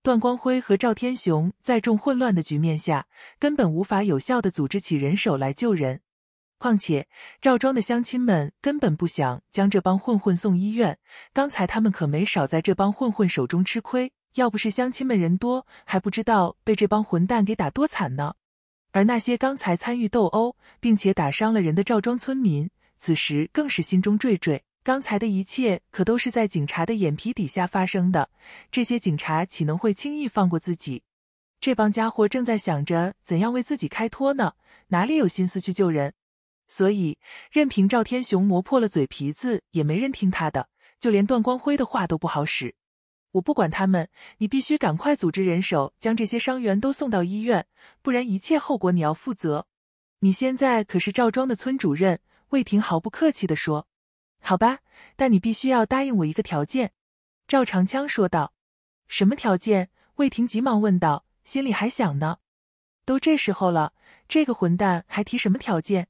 段光辉和赵天雄在众混乱的局面下，根本无法有效地组织起人手来救人。况且赵庄的乡亲们根本不想将这帮混混送医院，刚才他们可没少在这帮混混手中吃亏，要不是乡亲们人多，还不知道被这帮混蛋给打多惨呢。而那些刚才参与斗殴并且打伤了人的赵庄村民，此时更是心中惴惴。刚才的一切可都是在警察的眼皮底下发生的，这些警察岂能会轻易放过自己？这帮家伙正在想着怎样为自己开脱呢，哪里有心思去救人？所以，任凭赵天雄磨破了嘴皮子，也没人听他的，就连段光辉的话都不好使。我不管他们，你必须赶快组织人手，将这些伤员都送到医院，不然一切后果你要负责。你现在可是赵庄的村主任。”魏婷毫不客气地说，“好吧，但你必须要答应我一个条件。”赵长枪说道。“什么条件？”魏婷急忙问道，心里还想呢，都这时候了，这个混蛋还提什么条件？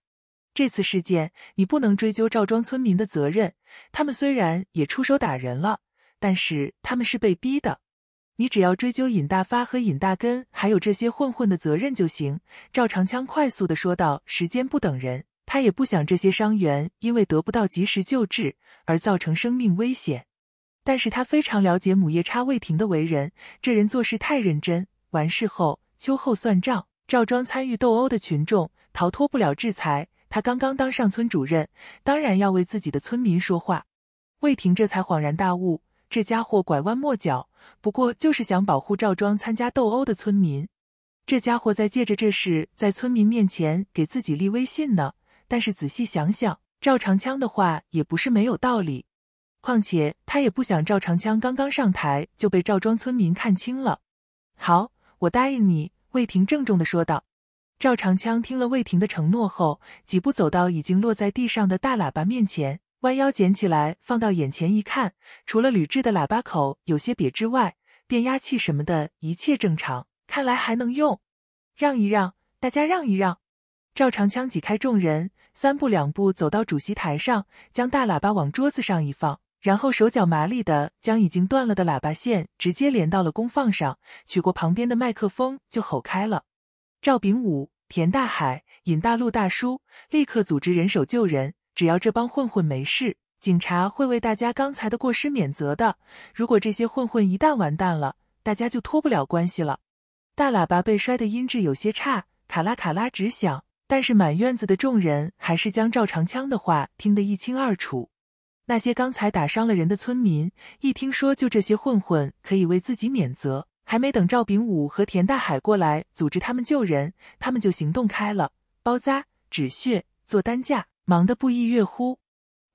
这次事件你不能追究赵庄村民的责任，他们虽然也出手打人了。但是他们是被逼的，你只要追究尹大发和尹大根还有这些混混的责任就行。”赵长枪快速的说道，“时间不等人，他也不想这些伤员因为得不到及时救治而造成生命危险。但是他非常了解母夜叉魏婷的为人，这人做事太认真，完事后秋后算账。赵庄参与斗殴的群众逃脱不了制裁，他刚刚当上村主任，当然要为自己的村民说话。魏婷这才恍然大悟。这家伙拐弯抹角，不过就是想保护赵庄参加斗殴的村民。这家伙在借着这事在村民面前给自己立威信呢。但是仔细想想，赵长枪的话也不是没有道理。况且他也不想赵长枪刚刚上台就被赵庄村民看清了。好，我答应你。”魏婷郑重的说道。赵长枪听了魏婷的承诺后，几步走到已经落在地上的大喇叭面前。弯腰捡起来，放到眼前一看，除了铝制的喇叭口有些瘪之外，变压器什么的，一切正常，看来还能用。让一让，大家让一让。赵长枪挤开众人，三步两步走到主席台上，将大喇叭往桌子上一放，然后手脚麻利的将已经断了的喇叭线直接连到了功放上，取过旁边的麦克风就吼开了。赵丙武、田大海、尹大陆大叔立刻组织人手救人。只要这帮混混没事，警察会为大家刚才的过失免责的。如果这些混混一旦完蛋了，大家就脱不了关系了。大喇叭被摔的音质有些差，卡拉卡拉直响，但是满院子的众人还是将赵长枪的话听得一清二楚。那些刚才打伤了人的村民，一听说就这些混混可以为自己免责，还没等赵丙武和田大海过来组织他们救人，他们就行动开了，包扎、止血、做担架。忙得不亦乐乎。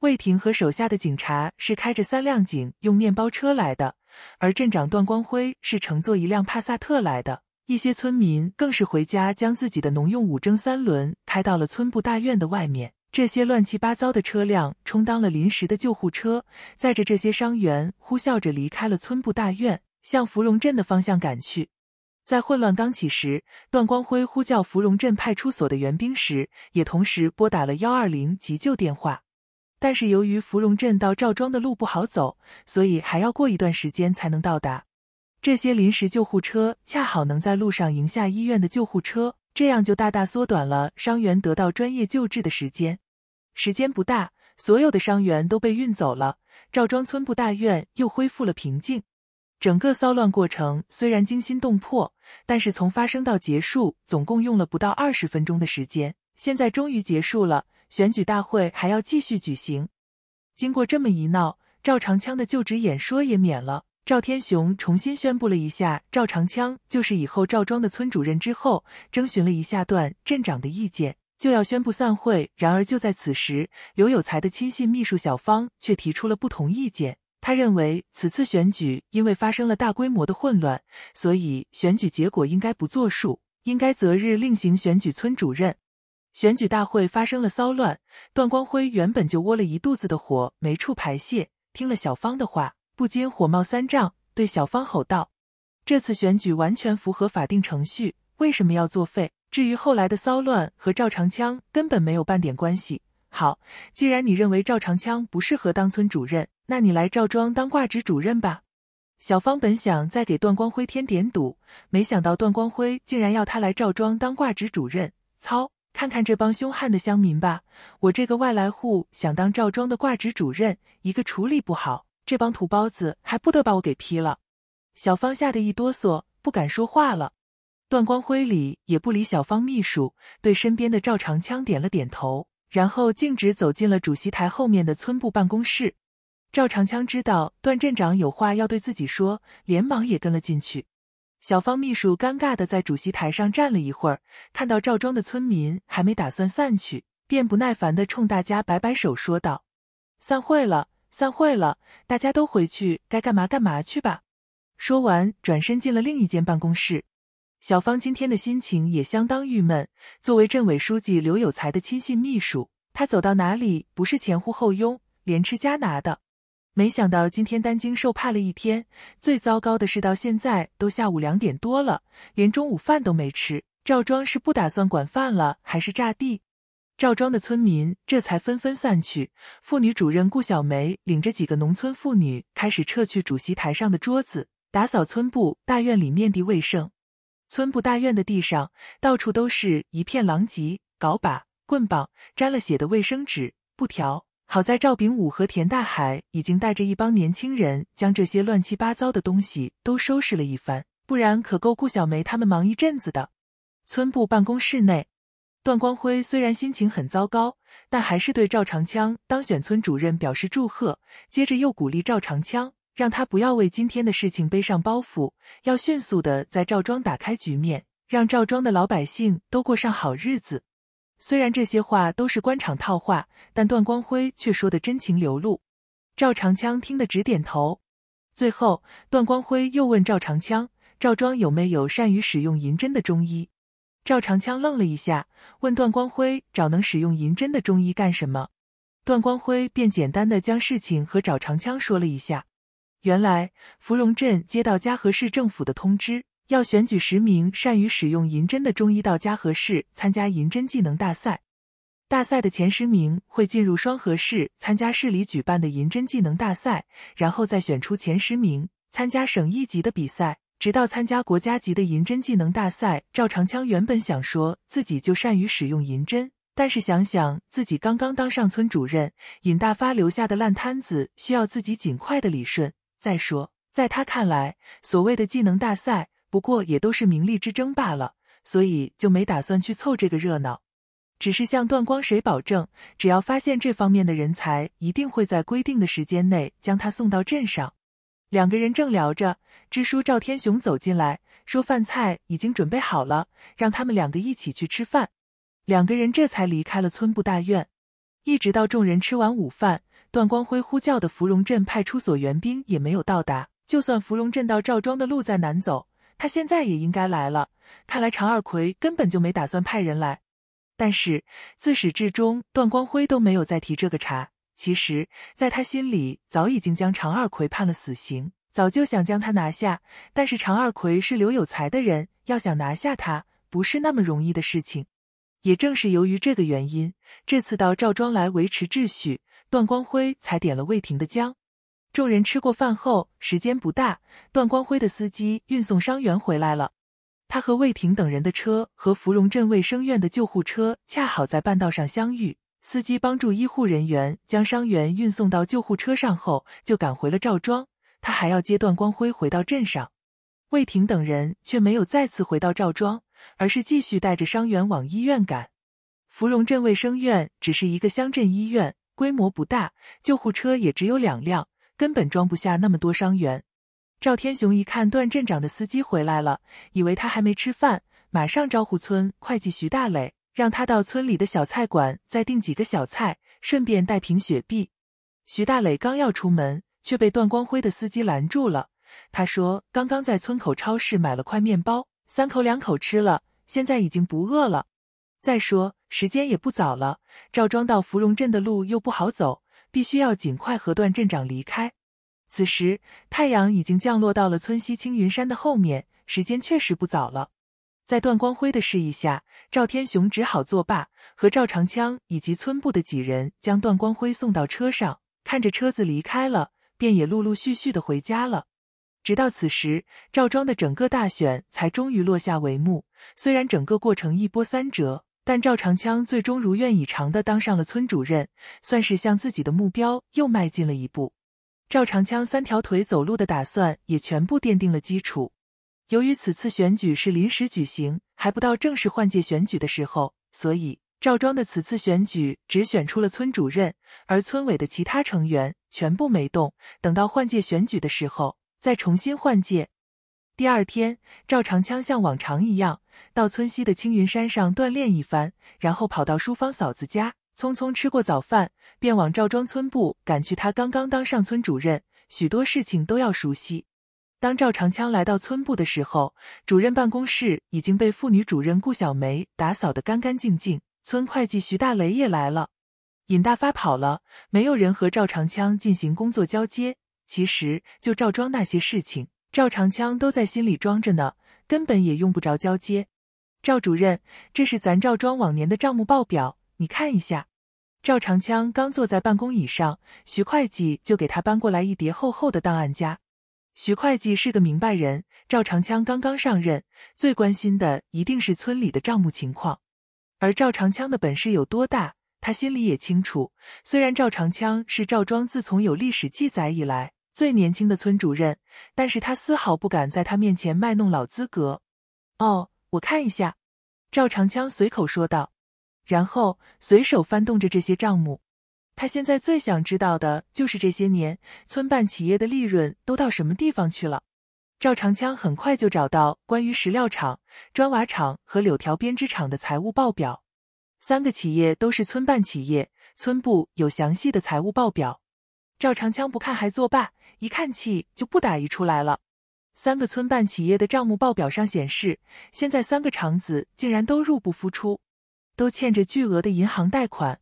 魏婷和手下的警察是开着三辆警用面包车来的，而镇长段光辉是乘坐一辆帕萨特来的。一些村民更是回家将自己的农用五征三轮开到了村部大院的外面。这些乱七八糟的车辆充当了临时的救护车，载着这些伤员呼啸着离开了村部大院，向芙蓉镇的方向赶去。在混乱刚起时，段光辉呼叫芙蓉镇派出所的援兵时，也同时拨打了幺二零急救电话。但是由于芙蓉镇到赵庄的路不好走，所以还要过一段时间才能到达。这些临时救护车恰好能在路上迎下医院的救护车，这样就大大缩短了伤员得到专业救治的时间。时间不大，所有的伤员都被运走了，赵庄村部大院又恢复了平静。整个骚乱过程虽然惊心动魄，但是从发生到结束总共用了不到二十分钟的时间。现在终于结束了，选举大会还要继续举行。经过这么一闹，赵长枪的就职演说也免了。赵天雄重新宣布了一下，赵长枪就是以后赵庄的村主任之后，征询了一下段镇长的意见，就要宣布散会。然而就在此时，刘有才的亲信秘书小芳却提出了不同意见。他认为此次选举因为发生了大规模的混乱，所以选举结果应该不作数，应该择日另行选举村主任。选举大会发生了骚乱，段光辉原本就窝了一肚子的火，没处排泄，听了小芳的话，不禁火冒三丈，对小芳吼道：“这次选举完全符合法定程序，为什么要作废？至于后来的骚乱和赵长枪根本没有半点关系。好，既然你认为赵长枪不适合当村主任。”那你来赵庄当挂职主任吧。小芳本想再给段光辉添点堵，没想到段光辉竟然要他来赵庄当挂职主任。操！看看这帮凶悍的乡民吧，我这个外来户想当赵庄的挂职主任，一个处理不好，这帮土包子还不得把我给批了？小芳吓得一哆嗦，不敢说话了。段光辉理也不理小芳秘书，对身边的赵长枪点了点头，然后径直走进了主席台后面的村部办公室。赵长枪知道段镇长有话要对自己说，连忙也跟了进去。小芳秘书尴尬的在主席台上站了一会儿，看到赵庄的村民还没打算散去，便不耐烦的冲大家摆摆手，说道：“散会了，散会了，大家都回去，该干嘛干嘛去吧。”说完，转身进了另一间办公室。小芳今天的心情也相当郁闷。作为镇委书记刘有才的亲信秘书，他走到哪里不是前呼后拥，连吃夹拿的。没想到今天担惊受怕了一天，最糟糕的是到现在都下午两点多了，连中午饭都没吃。赵庄是不打算管饭了，还是炸地？赵庄的村民这才纷纷散去。妇女主任顾小梅领着几个农村妇女开始撤去主席台上的桌子，打扫村部大院里面的卫生。村部大院的地上到处都是一片狼藉，镐把、棍棒、沾了血的卫生纸、布条。好在赵炳武和田大海已经带着一帮年轻人将这些乱七八糟的东西都收拾了一番，不然可够顾小梅他们忙一阵子的。村部办公室内，段光辉虽然心情很糟糕，但还是对赵长枪当选村主任表示祝贺，接着又鼓励赵长枪，让他不要为今天的事情背上包袱，要迅速的在赵庄打开局面，让赵庄的老百姓都过上好日子。虽然这些话都是官场套话，但段光辉却说得真情流露。赵长枪听得直点头。最后，段光辉又问赵长枪：赵庄有没有善于使用银针的中医？赵长枪愣了一下，问段光辉找能使用银针的中医干什么？段光辉便简单的将事情和赵长枪说了一下。原来，芙蓉镇接到嘉禾市政府的通知。要选举十名善于使用银针的中医道家和士参加银针技能大赛，大赛的前十名会进入双河市参加市里举办的银针技能大赛，然后再选出前十名参加省一级的比赛，直到参加国家级的银针技能大赛。赵长枪原本想说自己就善于使用银针，但是想想自己刚刚当上村主任，尹大发留下的烂摊子需要自己尽快的理顺。再说，在他看来，所谓的技能大赛。不过也都是名利之争罢了，所以就没打算去凑这个热闹，只是向段光谁保证，只要发现这方面的人才，一定会在规定的时间内将他送到镇上。两个人正聊着，支书赵天雄走进来说：“饭菜已经准备好了，让他们两个一起去吃饭。”两个人这才离开了村部大院。一直到众人吃完午饭，段光辉呼叫的芙蓉镇派出所援兵也没有到达。就算芙蓉镇到赵庄的路再难走，他现在也应该来了。看来常二奎根本就没打算派人来。但是自始至终，段光辉都没有再提这个茬。其实，在他心里早已经将常二奎判了死刑，早就想将他拿下。但是常二奎是刘有才的人，要想拿下他，不是那么容易的事情。也正是由于这个原因，这次到赵庄来维持秩序，段光辉才点了魏婷的姜。众人吃过饭后，时间不大，段光辉的司机运送伤员回来了。他和魏婷等人的车和芙蓉镇卫生院的救护车恰好在半道上相遇。司机帮助医护人员将伤员运送到救护车上后，就赶回了赵庄。他还要接段光辉回到镇上。魏婷等人却没有再次回到赵庄，而是继续带着伤员往医院赶。芙蓉镇卫生院只是一个乡镇医院，规模不大，救护车也只有两辆。根本装不下那么多伤员。赵天雄一看段镇长的司机回来了，以为他还没吃饭，马上招呼村会计徐大磊，让他到村里的小菜馆再订几个小菜，顺便带瓶雪碧。徐大磊刚要出门，却被段光辉的司机拦住了。他说：“刚刚在村口超市买了块面包，三口两口吃了，现在已经不饿了。再说时间也不早了，赵庄到芙蓉镇的路又不好走。”必须要尽快和段镇长离开。此时太阳已经降落到了村西青云山的后面，时间确实不早了。在段光辉的示意下，赵天雄只好作罢，和赵长枪以及村部的几人将段光辉送到车上，看着车子离开了，便也陆陆续续的回家了。直到此时，赵庄的整个大选才终于落下帷幕。虽然整个过程一波三折。但赵长枪最终如愿以偿的当上了村主任，算是向自己的目标又迈进了一步。赵长枪三条腿走路的打算也全部奠定了基础。由于此次选举是临时举行，还不到正式换届选举的时候，所以赵庄的此次选举只选出了村主任，而村委的其他成员全部没动。等到换届选举的时候再重新换届。第二天，赵长枪像往常一样。到村西的青云山上锻炼一番，然后跑到淑芳嫂子家，匆匆吃过早饭，便往赵庄村部赶去。他刚刚当上村主任，许多事情都要熟悉。当赵长枪来到村部的时候，主任办公室已经被妇女主任顾小梅打扫得干干净净。村会计徐大雷也来了。尹大发跑了，没有人和赵长枪进行工作交接。其实，就赵庄那些事情，赵长枪都在心里装着呢。根本也用不着交接，赵主任，这是咱赵庄往年的账目报表，你看一下。赵长枪刚坐在办公椅上，徐会计就给他搬过来一叠厚厚的档案夹。徐会计是个明白人，赵长枪刚刚上任，最关心的一定是村里的账目情况。而赵长枪的本事有多大，他心里也清楚。虽然赵长枪是赵庄自从有历史记载以来。最年轻的村主任，但是他丝毫不敢在他面前卖弄老资格。哦，我看一下，赵长枪随口说道，然后随手翻动着这些账目。他现在最想知道的就是这些年村办企业的利润都到什么地方去了。赵长枪很快就找到关于石料厂、砖瓦厂和柳条编织厂的财务报表。三个企业都是村办企业，村部有详细的财务报表。赵长枪不看还作罢，一看气就不打一处来了。三个村办企业的账目报表上显示，现在三个厂子竟然都入不敷出，都欠着巨额的银行贷款。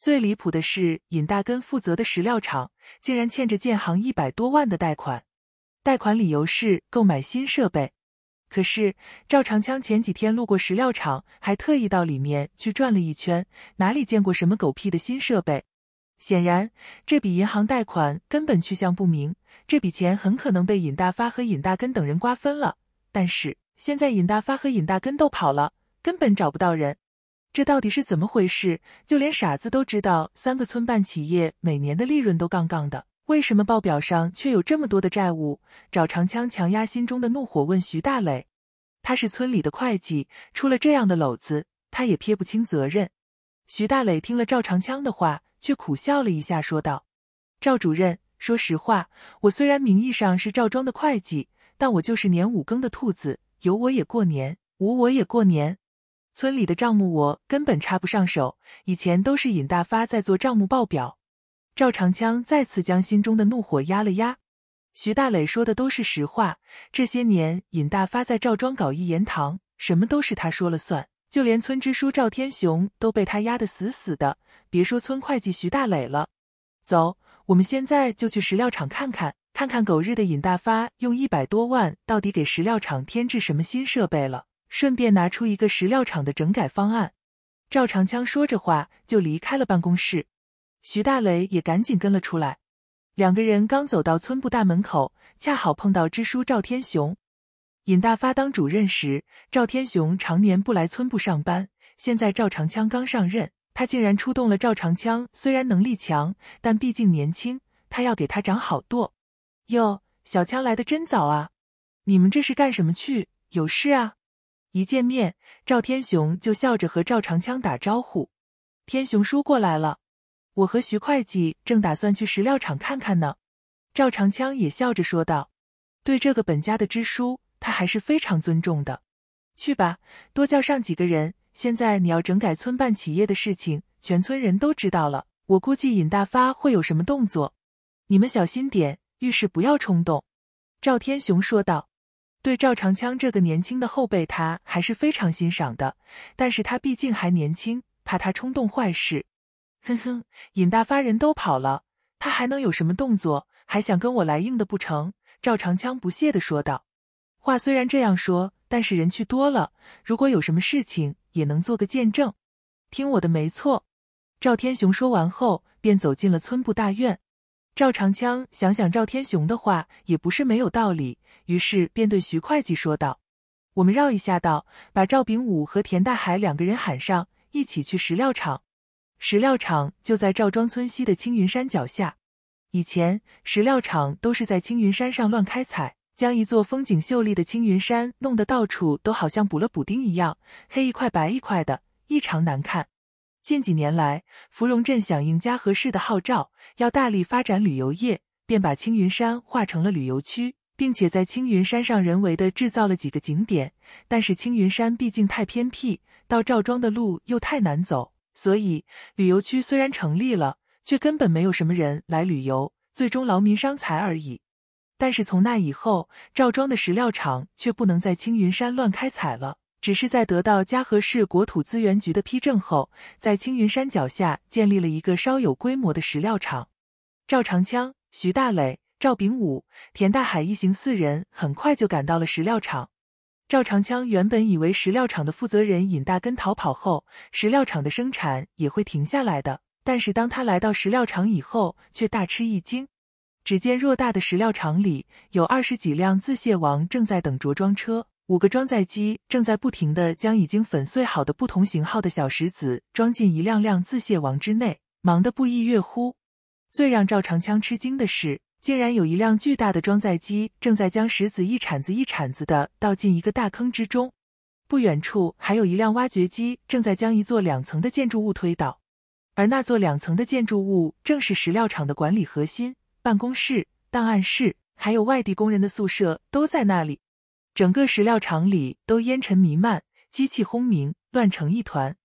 最离谱的是，尹大根负责的石料厂竟然欠着建行一百多万的贷款，贷款理由是购买新设备。可是赵长枪前几天路过石料厂，还特意到里面去转了一圈，哪里见过什么狗屁的新设备？显然，这笔银行贷款根本去向不明。这笔钱很可能被尹大发和尹大根等人瓜分了。但是，现在尹大发和尹大根都跑了，根本找不到人。这到底是怎么回事？就连傻子都知道，三个村办企业每年的利润都杠杠的，为什么报表上却有这么多的债务？赵长枪强压心中的怒火，问徐大磊：“他是村里的会计，出了这样的篓子，他也撇不清责任。”徐大磊听了赵长枪的话。却苦笑了一下，说道：“赵主任，说实话，我虽然名义上是赵庄的会计，但我就是年五更的兔子，有我也过年，无我也过年。村里的账目我根本插不上手，以前都是尹大发在做账目报表。”赵长枪再次将心中的怒火压了压。徐大磊说的都是实话，这些年尹大发在赵庄搞一言堂，什么都是他说了算。就连村支书赵天雄都被他压得死死的，别说村会计徐大磊了。走，我们现在就去石料厂看看，看看狗日的尹大发用一百多万到底给石料厂添置什么新设备了。顺便拿出一个石料厂的整改方案。赵长枪说着话就离开了办公室，徐大磊也赶紧跟了出来。两个人刚走到村部大门口，恰好碰到支书赵天雄。尹大发当主任时，赵天雄常年不来村部上班。现在赵长枪刚上任，他竟然出动了赵长枪。虽然能力强，但毕竟年轻，他要给他长好舵。哟，小枪来的真早啊！你们这是干什么去？有事啊？一见面，赵天雄就笑着和赵长枪打招呼：“天雄叔过来了，我和徐会计正打算去石料厂看看呢。”赵长枪也笑着说道：“对这个本家的支书。”他还是非常尊重的，去吧，多叫上几个人。现在你要整改村办企业的事情，全村人都知道了，我估计尹大发会有什么动作，你们小心点，遇事不要冲动。”赵天雄说道。对赵长枪这个年轻的后辈，他还是非常欣赏的，但是他毕竟还年轻，怕他冲动坏事。哼哼，尹大发人都跑了，他还能有什么动作？还想跟我来硬的不成？”赵长枪不屑的说道。话虽然这样说，但是人去多了，如果有什么事情，也能做个见证。听我的没错。”赵天雄说完后，便走进了村部大院。赵长枪想想赵天雄的话，也不是没有道理，于是便对徐会计说道：“我们绕一下道，把赵丙武和田大海两个人喊上，一起去石料厂。石料厂就在赵庄村西的青云山脚下。以前石料厂都是在青云山上乱开采。”将一座风景秀丽的青云山弄得到处都好像补了补丁一样，黑一块白一块的，异常难看。近几年来，芙蓉镇响应嘉禾市的号召，要大力发展旅游业，便把青云山划成了旅游区，并且在青云山上人为的制造了几个景点。但是青云山毕竟太偏僻，到赵庄的路又太难走，所以旅游区虽然成立了，却根本没有什么人来旅游，最终劳民伤财而已。但是从那以后，赵庄的石料厂却不能在青云山乱开采了，只是在得到嘉禾市国土资源局的批证后，在青云山脚下建立了一个稍有规模的石料厂。赵长枪、徐大磊、赵炳武、田大海一行四人很快就赶到了石料厂。赵长枪原本以为石料厂的负责人尹大根逃跑后，石料厂的生产也会停下来的，但是当他来到石料厂以后，却大吃一惊。只见偌大的石料厂里，有二十几辆自卸王正在等着装车，五个装载机正在不停地将已经粉碎好的不同型号的小石子装进一辆辆自卸王之内，忙得不亦乐乎。最让赵长枪吃惊的是，竟然有一辆巨大的装载机正在将石子一铲子一铲子的倒进一个大坑之中。不远处还有一辆挖掘机正在将一座两层的建筑物推倒，而那座两层的建筑物正是石料厂的管理核心。办公室、档案室，还有外地工人的宿舍都在那里。整个石料厂里都烟尘弥漫，机器轰鸣，乱成一团。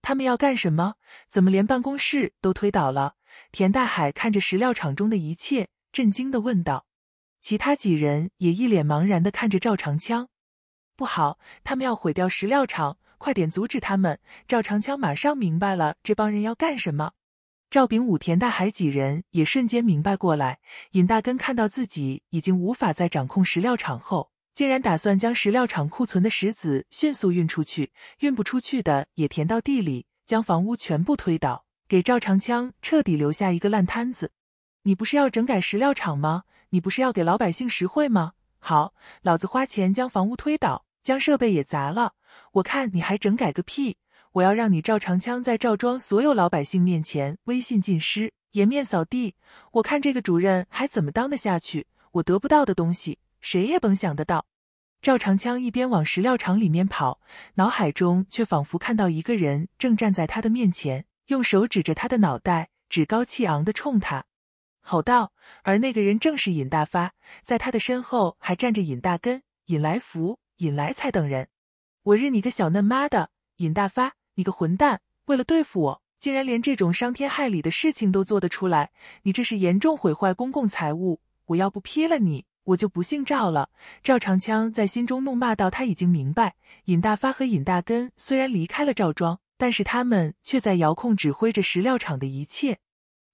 他们要干什么？怎么连办公室都推倒了？田大海看着石料厂中的一切，震惊的问道。其他几人也一脸茫然的看着赵长枪。不好，他们要毁掉石料厂，快点阻止他们！赵长枪马上明白了这帮人要干什么。赵炳武、田大海几人也瞬间明白过来。尹大根看到自己已经无法再掌控石料厂后，竟然打算将石料厂库存的石子迅速运出去，运不出去的也填到地里，将房屋全部推倒，给赵长枪彻底留下一个烂摊子。你不是要整改石料厂吗？你不是要给老百姓实惠吗？好，老子花钱将房屋推倒，将设备也砸了，我看你还整改个屁！我要让你赵长枪在赵庄所有老百姓面前威信尽失，颜面扫地。我看这个主任还怎么当得下去？我得不到的东西，谁也甭想得到。赵长枪一边往石料厂里面跑，脑海中却仿佛看到一个人正站在他的面前，用手指着他的脑袋，趾高气昂地冲他吼道。而那个人正是尹大发，在他的身后还站着尹大根、尹来福、尹来才等人。我日你个小嫩妈的，尹大发！你个混蛋！为了对付我，竟然连这种伤天害理的事情都做得出来！你这是严重毁坏公共财物，我要不劈了你，我就不姓赵了！赵长枪在心中怒骂道。他已经明白，尹大发和尹大根虽然离开了赵庄，但是他们却在遥控指挥着石料厂的一切。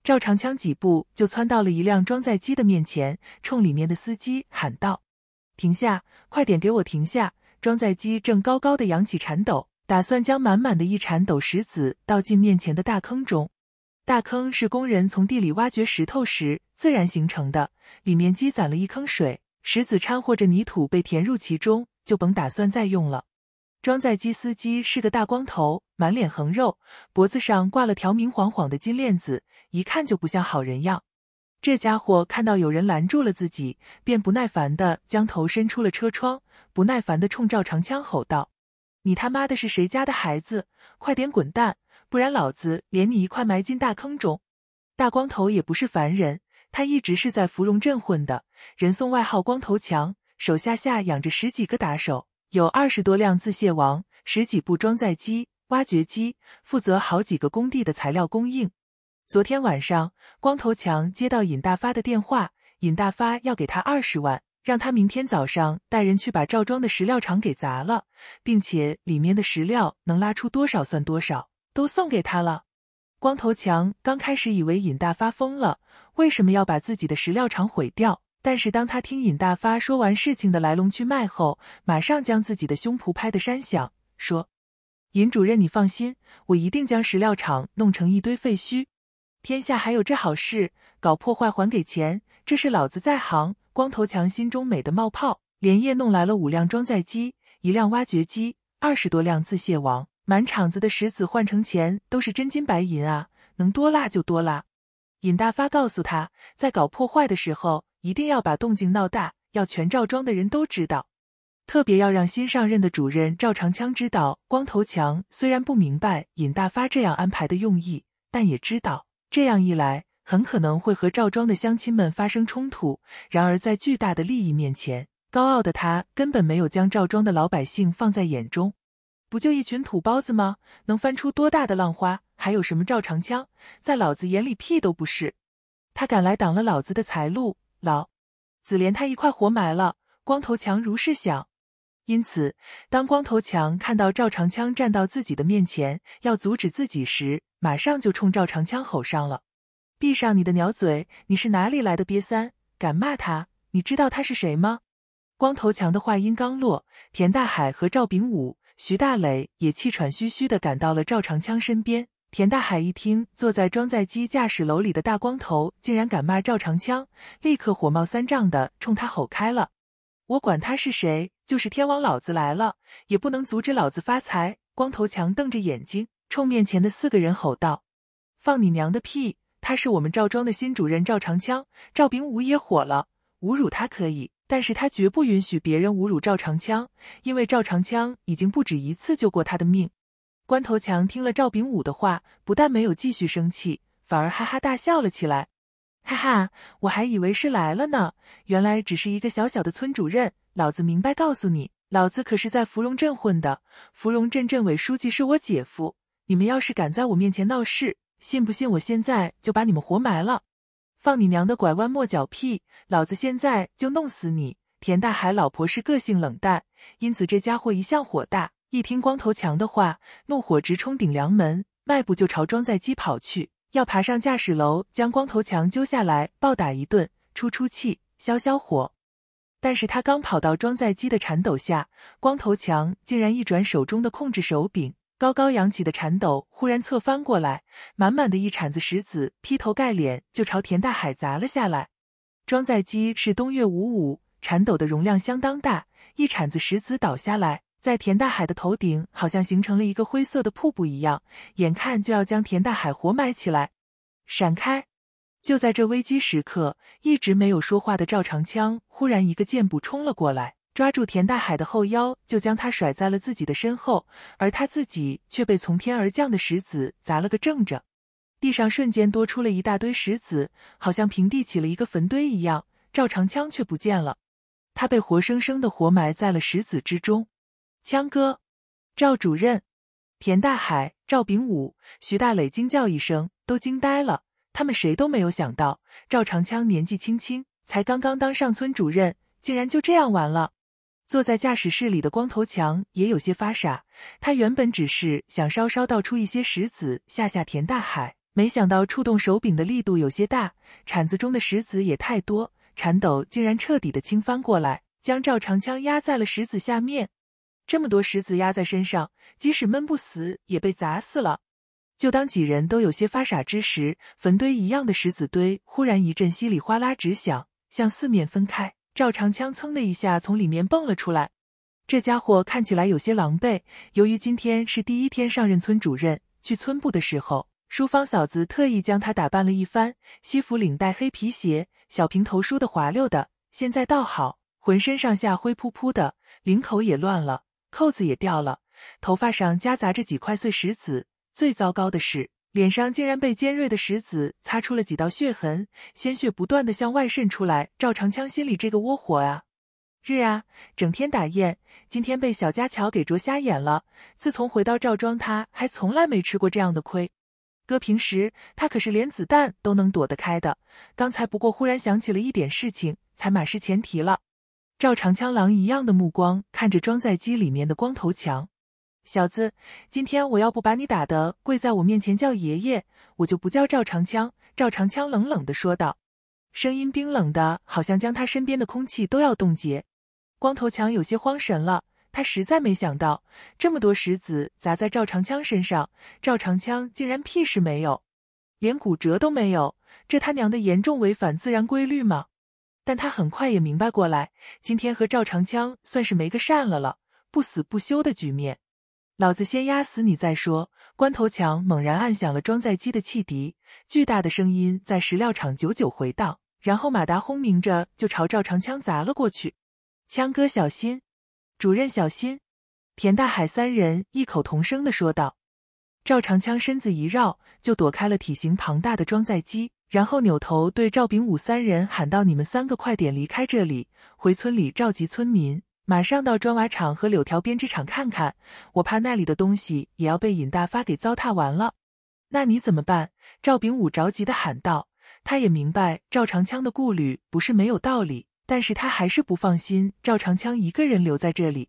赵长枪几步就窜到了一辆装载机的面前，冲里面的司机喊道：“停下！快点给我停下！”装载机正高高的扬起铲斗。打算将满满的一铲斗石子倒进面前的大坑中。大坑是工人从地里挖掘石头时自然形成的，里面积攒了一坑水，石子掺和着泥土被填入其中，就甭打算再用了。装载机司机是个大光头，满脸横肉，脖子上挂了条明晃晃的金链子，一看就不像好人样。这家伙看到有人拦住了自己，便不耐烦地将头伸出了车窗，不耐烦地冲赵长枪吼道。你他妈的是谁家的孩子？快点滚蛋，不然老子连你一块埋进大坑中！大光头也不是凡人，他一直是在芙蓉镇混的，人送外号光头强，手下下养着十几个打手，有二十多辆自卸王，十几部装载机、挖掘机，负责好几个工地的材料供应。昨天晚上，光头强接到尹大发的电话，尹大发要给他二十万。让他明天早上带人去把赵庄的石料厂给砸了，并且里面的石料能拉出多少算多少，都送给他了。光头强刚开始以为尹大发疯了，为什么要把自己的石料厂毁掉？但是当他听尹大发说完事情的来龙去脉后，马上将自己的胸脯拍得山响，说：“尹主任，你放心，我一定将石料厂弄成一堆废墟。天下还有这好事？搞破坏还给钱？这是老子在行。”光头强心中美得冒泡，连夜弄来了五辆装载机、一辆挖掘机、二十多辆自卸王，满场子的石子换成钱都是真金白银啊！能多拉就多拉。尹大发告诉他，在搞破坏的时候，一定要把动静闹大，要全赵庄的人都知道，特别要让新上任的主任赵长枪知道。光头强虽然不明白尹大发这样安排的用意，但也知道这样一来。很可能会和赵庄的乡亲们发生冲突。然而，在巨大的利益面前，高傲的他根本没有将赵庄的老百姓放在眼中。不就一群土包子吗？能翻出多大的浪花？还有什么赵长枪，在老子眼里屁都不是。他敢来挡了老子的财路，老子连他一块活埋了。光头强如是想。因此，当光头强看到赵长枪站到自己的面前要阻止自己时，马上就冲赵长枪吼上了。闭上你的鸟嘴！你是哪里来的瘪三？敢骂他？你知道他是谁吗？光头强的话音刚落，田大海和赵炳武、徐大磊也气喘吁吁的赶到了赵长枪身边。田大海一听，坐在装载机驾驶楼里的大光头竟然敢骂赵长枪，立刻火冒三丈的冲他吼开了：“我管他是谁，就是天王老子来了，也不能阻止老子发财！”光头强瞪着眼睛，冲面前的四个人吼道：“放你娘的屁！”他是我们赵庄的新主任赵长枪，赵炳武也火了，侮辱他可以，但是他绝不允许别人侮辱赵长枪，因为赵长枪已经不止一次救过他的命。关头强听了赵炳武的话，不但没有继续生气，反而哈哈大笑了起来。哈哈，我还以为是来了呢，原来只是一个小小的村主任。老子明白告诉你，老子可是在芙蓉镇混的，芙蓉镇镇委书记是我姐夫，你们要是敢在我面前闹事。信不信我现在就把你们活埋了？放你娘的拐弯抹角屁！老子现在就弄死你！田大海老婆是个性冷淡，因此这家伙一向火大。一听光头强的话，怒火直冲顶梁门，迈步就朝装载机跑去，要爬上驾驶楼将光头强揪下来暴打一顿，出出气，消消火。但是他刚跑到装载机的铲斗下，光头强竟然一转手中的控制手柄。高高扬起的铲斗忽然侧翻过来，满满的一铲子石子劈头盖脸就朝田大海砸了下来。装载机是东岳五五，铲斗的容量相当大，一铲子石子倒下来，在田大海的头顶好像形成了一个灰色的瀑布一样，眼看就要将田大海活埋起来。闪开！就在这危机时刻，一直没有说话的赵长枪忽然一个箭步冲了过来。抓住田大海的后腰，就将他甩在了自己的身后，而他自己却被从天而降的石子砸了个正着，地上瞬间多出了一大堆石子，好像平地起了一个坟堆一样。赵长枪却不见了，他被活生生的活埋在了石子之中。枪哥，赵主任，田大海，赵炳武，徐大磊惊叫一声，都惊呆了。他们谁都没有想到，赵长枪年纪轻轻，才刚刚当上村主任，竟然就这样完了。坐在驾驶室里的光头强也有些发傻，他原本只是想稍稍倒出一些石子下下田大海，没想到触动手柄的力度有些大，铲子中的石子也太多，铲斗竟然彻底的倾翻过来，将赵长枪压在了石子下面。这么多石子压在身上，即使闷不死也被砸死了。就当几人都有些发傻之时，坟堆一样的石子堆忽然一阵稀里哗啦直响，向四面分开。赵长枪噌的一下从里面蹦了出来，这家伙看起来有些狼狈。由于今天是第一天上任村主任，去村部的时候，淑芳嫂子特意将他打扮了一番：西服、领带、黑皮鞋、小平头梳的滑溜的。现在倒好，浑身上下灰扑扑的，领口也乱了，扣子也掉了，头发上夹杂着几块碎石子。最糟糕的是。脸上竟然被尖锐的石子擦出了几道血痕，鲜血不断的向外渗出来。赵长枪心里这个窝火啊！日啊，整天打雁，今天被小家乔给啄瞎眼了。自从回到赵庄，他还从来没吃过这样的亏。搁平时，他可是连子弹都能躲得开的。刚才不过忽然想起了一点事情，才马失前蹄了。赵长枪狼一样的目光看着装载机里面的光头强。小子，今天我要不把你打的跪在我面前叫爷爷，我就不叫赵长枪。”赵长枪冷冷的说道，声音冰冷的，好像将他身边的空气都要冻结。光头强有些慌神了，他实在没想到，这么多石子砸在赵长枪身上，赵长枪竟然屁事没有，连骨折都没有，这他娘的严重违反自然规律吗？但他很快也明白过来，今天和赵长枪算是没个善了了，不死不休的局面。老子先压死你再说！关头强猛然按响了装载机的汽笛，巨大的声音在石料厂久久回荡。然后马达轰鸣着就朝赵长枪砸了过去。枪哥小心！主任小心！田大海三人异口同声的说道。赵长枪身子一绕，就躲开了体型庞大的装载机，然后扭头对赵丙武三人喊道：“你们三个快点离开这里，回村里召集村民。”马上到砖瓦厂和柳条编织厂看看，我怕那里的东西也要被尹大发给糟蹋完了。那你怎么办？赵炳武着急的喊道。他也明白赵长枪的顾虑不是没有道理，但是他还是不放心赵长枪一个人留在这里。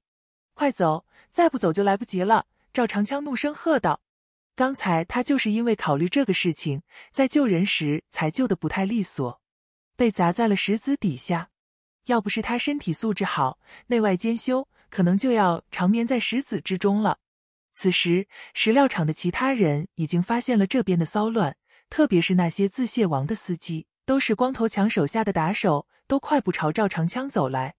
快走，再不走就来不及了！赵长枪怒声喝道。刚才他就是因为考虑这个事情，在救人时才救的不太利索，被砸在了石子底下。要不是他身体素质好，内外兼修，可能就要长眠在石子之中了。此时，石料厂的其他人已经发现了这边的骚乱，特别是那些自卸王的司机，都是光头强手下的打手，都快步朝赵长枪走来。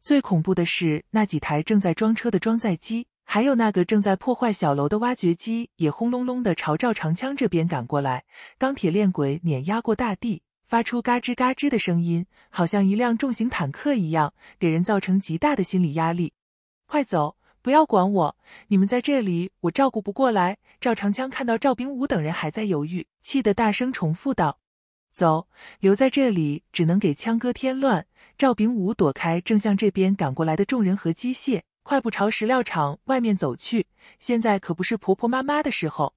最恐怖的是，那几台正在装车的装载机，还有那个正在破坏小楼的挖掘机，也轰隆隆的朝赵长枪这边赶过来，钢铁链轨碾压过大地。发出嘎吱嘎吱的声音，好像一辆重型坦克一样，给人造成极大的心理压力。快走，不要管我！你们在这里，我照顾不过来。赵长枪看到赵炳武等人还在犹豫，气得大声重复道：“走，留在这里只能给枪哥添乱。”赵炳武躲开，正向这边赶过来的众人和机械，快步朝石料厂外面走去。现在可不是婆婆妈妈的时候。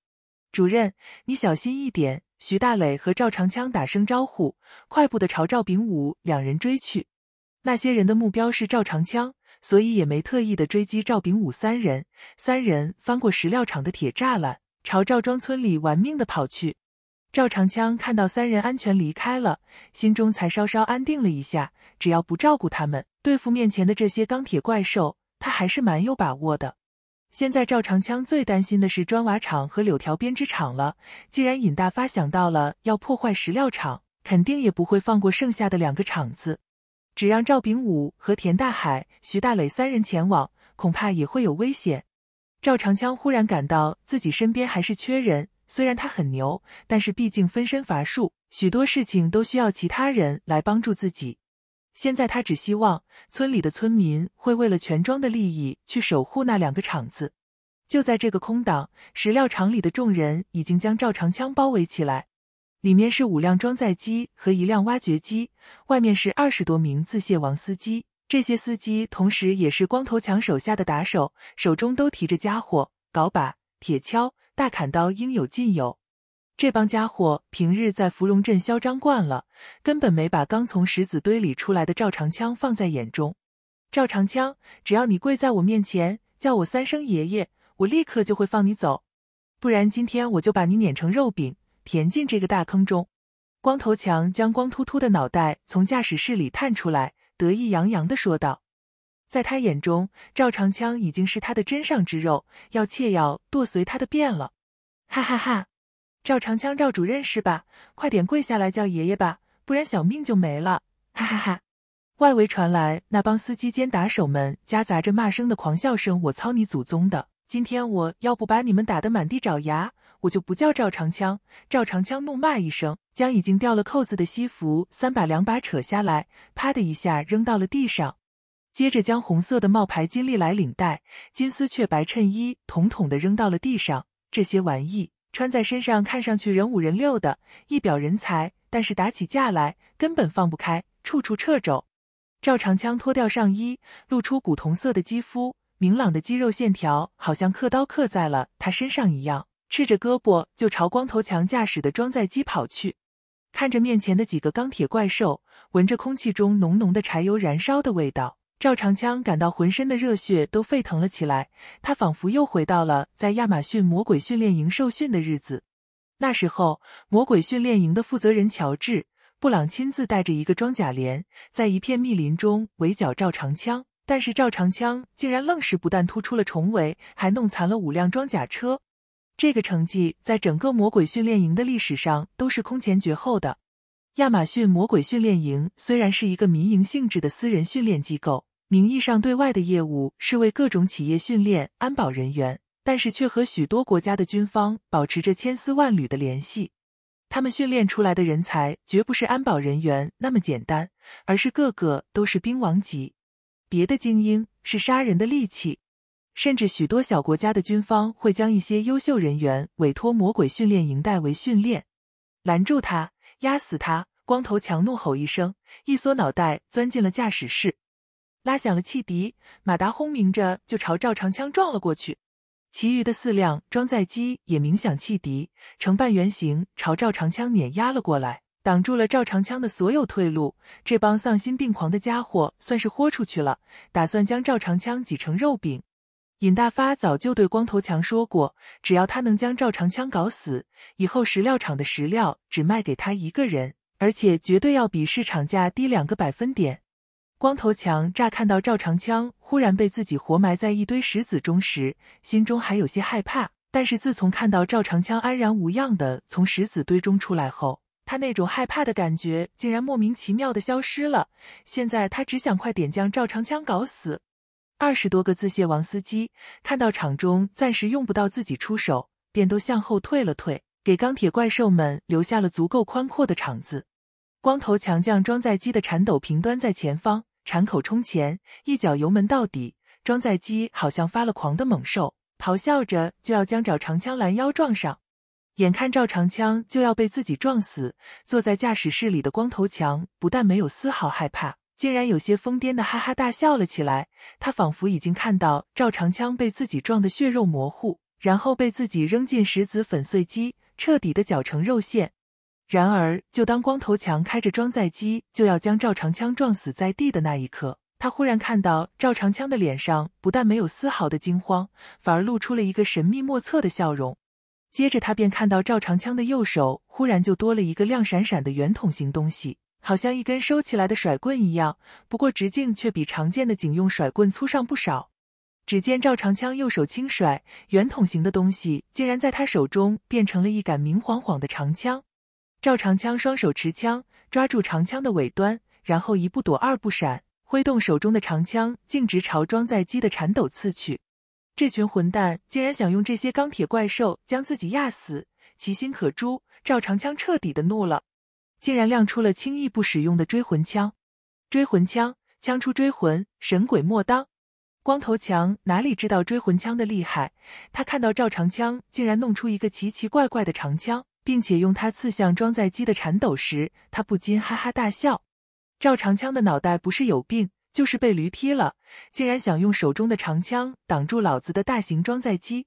主任，你小心一点。徐大磊和赵长枪打声招呼，快步的朝赵炳武两人追去。那些人的目标是赵长枪，所以也没特意的追击赵炳武三人。三人翻过石料厂的铁栅栏，朝赵庄村里玩命的跑去。赵长枪看到三人安全离开了，心中才稍稍安定了一下。只要不照顾他们，对付面前的这些钢铁怪兽，他还是蛮有把握的。现在赵长枪最担心的是砖瓦厂和柳条编织厂了。既然尹大发想到了要破坏石料厂，肯定也不会放过剩下的两个厂子。只让赵炳武和田大海、徐大磊三人前往，恐怕也会有危险。赵长枪忽然感到自己身边还是缺人。虽然他很牛，但是毕竟分身乏术，许多事情都需要其他人来帮助自己。现在他只希望村里的村民会为了全庄的利益去守护那两个厂子。就在这个空档，石料厂里的众人已经将赵长枪包围起来，里面是五辆装载机和一辆挖掘机，外面是二十多名自卸王司机。这些司机同时也是光头强手下的打手，手中都提着家伙，镐把、铁锹、大砍刀，应有尽有。这帮家伙平日在芙蓉镇嚣张惯了，根本没把刚从石子堆里出来的赵长枪放在眼中。赵长枪，只要你跪在我面前叫我三声爷爷，我立刻就会放你走；不然，今天我就把你碾成肉饼，填进这个大坑中。光头强将光秃秃的脑袋从驾驶室里探出来，得意洋洋的说道：“在他眼中，赵长枪已经是他的真上之肉，要切要剁随他的便了。”哈哈哈。赵长枪，赵主任是吧？快点跪下来叫爷爷吧，不然小命就没了！哈哈哈！外围传来那帮司机兼打手们夹杂着骂声的狂笑声：“我操你祖宗的！今天我要不把你们打得满地找牙，我就不叫赵长枪！”赵长枪怒骂一声，将已经掉了扣子的西服三把两把扯下来，啪的一下扔到了地上，接着将红色的冒牌金利来领带、金丝雀白衬衣统统的扔到了地上，这些玩意。穿在身上看上去人五人六的，一表人才，但是打起架来根本放不开，处处掣肘。赵长枪脱掉上衣，露出古铜色的肌肤，明朗的肌肉线条好像刻刀刻在了他身上一样，赤着胳膊就朝光头强驾驶的装载机跑去。看着面前的几个钢铁怪兽，闻着空气中浓浓的柴油燃烧的味道。赵长枪感到浑身的热血都沸腾了起来，他仿佛又回到了在亚马逊魔鬼训练营受训的日子。那时候，魔鬼训练营的负责人乔治·布朗亲自带着一个装甲连，在一片密林中围剿赵长枪，但是赵长枪竟然愣是不但突出了重围，还弄残了五辆装甲车。这个成绩在整个魔鬼训练营的历史上都是空前绝后的。亚马逊魔鬼训练营虽然是一个民营性质的私人训练机构，名义上对外的业务是为各种企业训练安保人员，但是却和许多国家的军方保持着千丝万缕的联系。他们训练出来的人才绝不是安保人员那么简单，而是个个都是兵王级别，的精英，是杀人的利器。甚至许多小国家的军方会将一些优秀人员委托魔鬼训练营代为训练。拦住他。压死他！光头强怒吼一声，一缩脑袋钻进了驾驶室，拉响了汽笛，马达轰鸣着就朝赵长枪撞了过去。其余的四辆装载机也鸣响汽笛，呈半圆形朝赵长枪碾压了过来，挡住了赵长枪的所有退路。这帮丧心病狂的家伙算是豁出去了，打算将赵长枪挤成肉饼。尹大发早就对光头强说过，只要他能将赵长枪搞死，以后石料厂的石料只卖给他一个人，而且绝对要比市场价低两个百分点。光头强乍看到赵长枪忽然被自己活埋在一堆石子中时，心中还有些害怕。但是自从看到赵长枪安然无恙的从石子堆中出来后，他那种害怕的感觉竟然莫名其妙的消失了。现在他只想快点将赵长枪搞死。二十多个自卸王司机看到场中暂时用不到自己出手，便都向后退了退，给钢铁怪兽们留下了足够宽阔的场子。光头强将装载机的铲斗平端在前方，铲口冲前，一脚油门到底，装载机好像发了狂的猛兽，咆哮着就要将赵长枪拦腰撞上。眼看赵长枪就要被自己撞死，坐在驾驶室里的光头强不但没有丝毫害怕。竟然有些疯癫的哈哈大笑了起来，他仿佛已经看到赵长枪被自己撞得血肉模糊，然后被自己扔进石子粉碎机，彻底的绞成肉馅。然而，就当光头强开着装载机就要将赵长枪撞死在地的那一刻，他忽然看到赵长枪的脸上不但没有丝毫的惊慌，反而露出了一个神秘莫测的笑容。接着，他便看到赵长枪的右手忽然就多了一个亮闪闪的圆筒形东西。好像一根收起来的甩棍一样，不过直径却比常见的警用甩棍粗上不少。只见赵长枪右手轻甩，圆筒形的东西竟然在他手中变成了一杆明晃晃的长枪。赵长枪双手持枪，抓住长枪的尾端，然后一步躲，二步闪，挥动手中的长枪，径直朝装载机的铲斗刺去。这群混蛋竟然想用这些钢铁怪兽将自己压死，其心可诛。赵长枪彻底的怒了。竟然亮出了轻易不使用的追魂枪！追魂枪，枪出追魂，神鬼莫当。光头强哪里知道追魂枪的厉害？他看到赵长枪竟然弄出一个奇奇怪怪的长枪，并且用它刺向装载机的铲斗时，他不禁哈哈大笑。赵长枪的脑袋不是有病，就是被驴踢了，竟然想用手中的长枪挡住老子的大型装载机，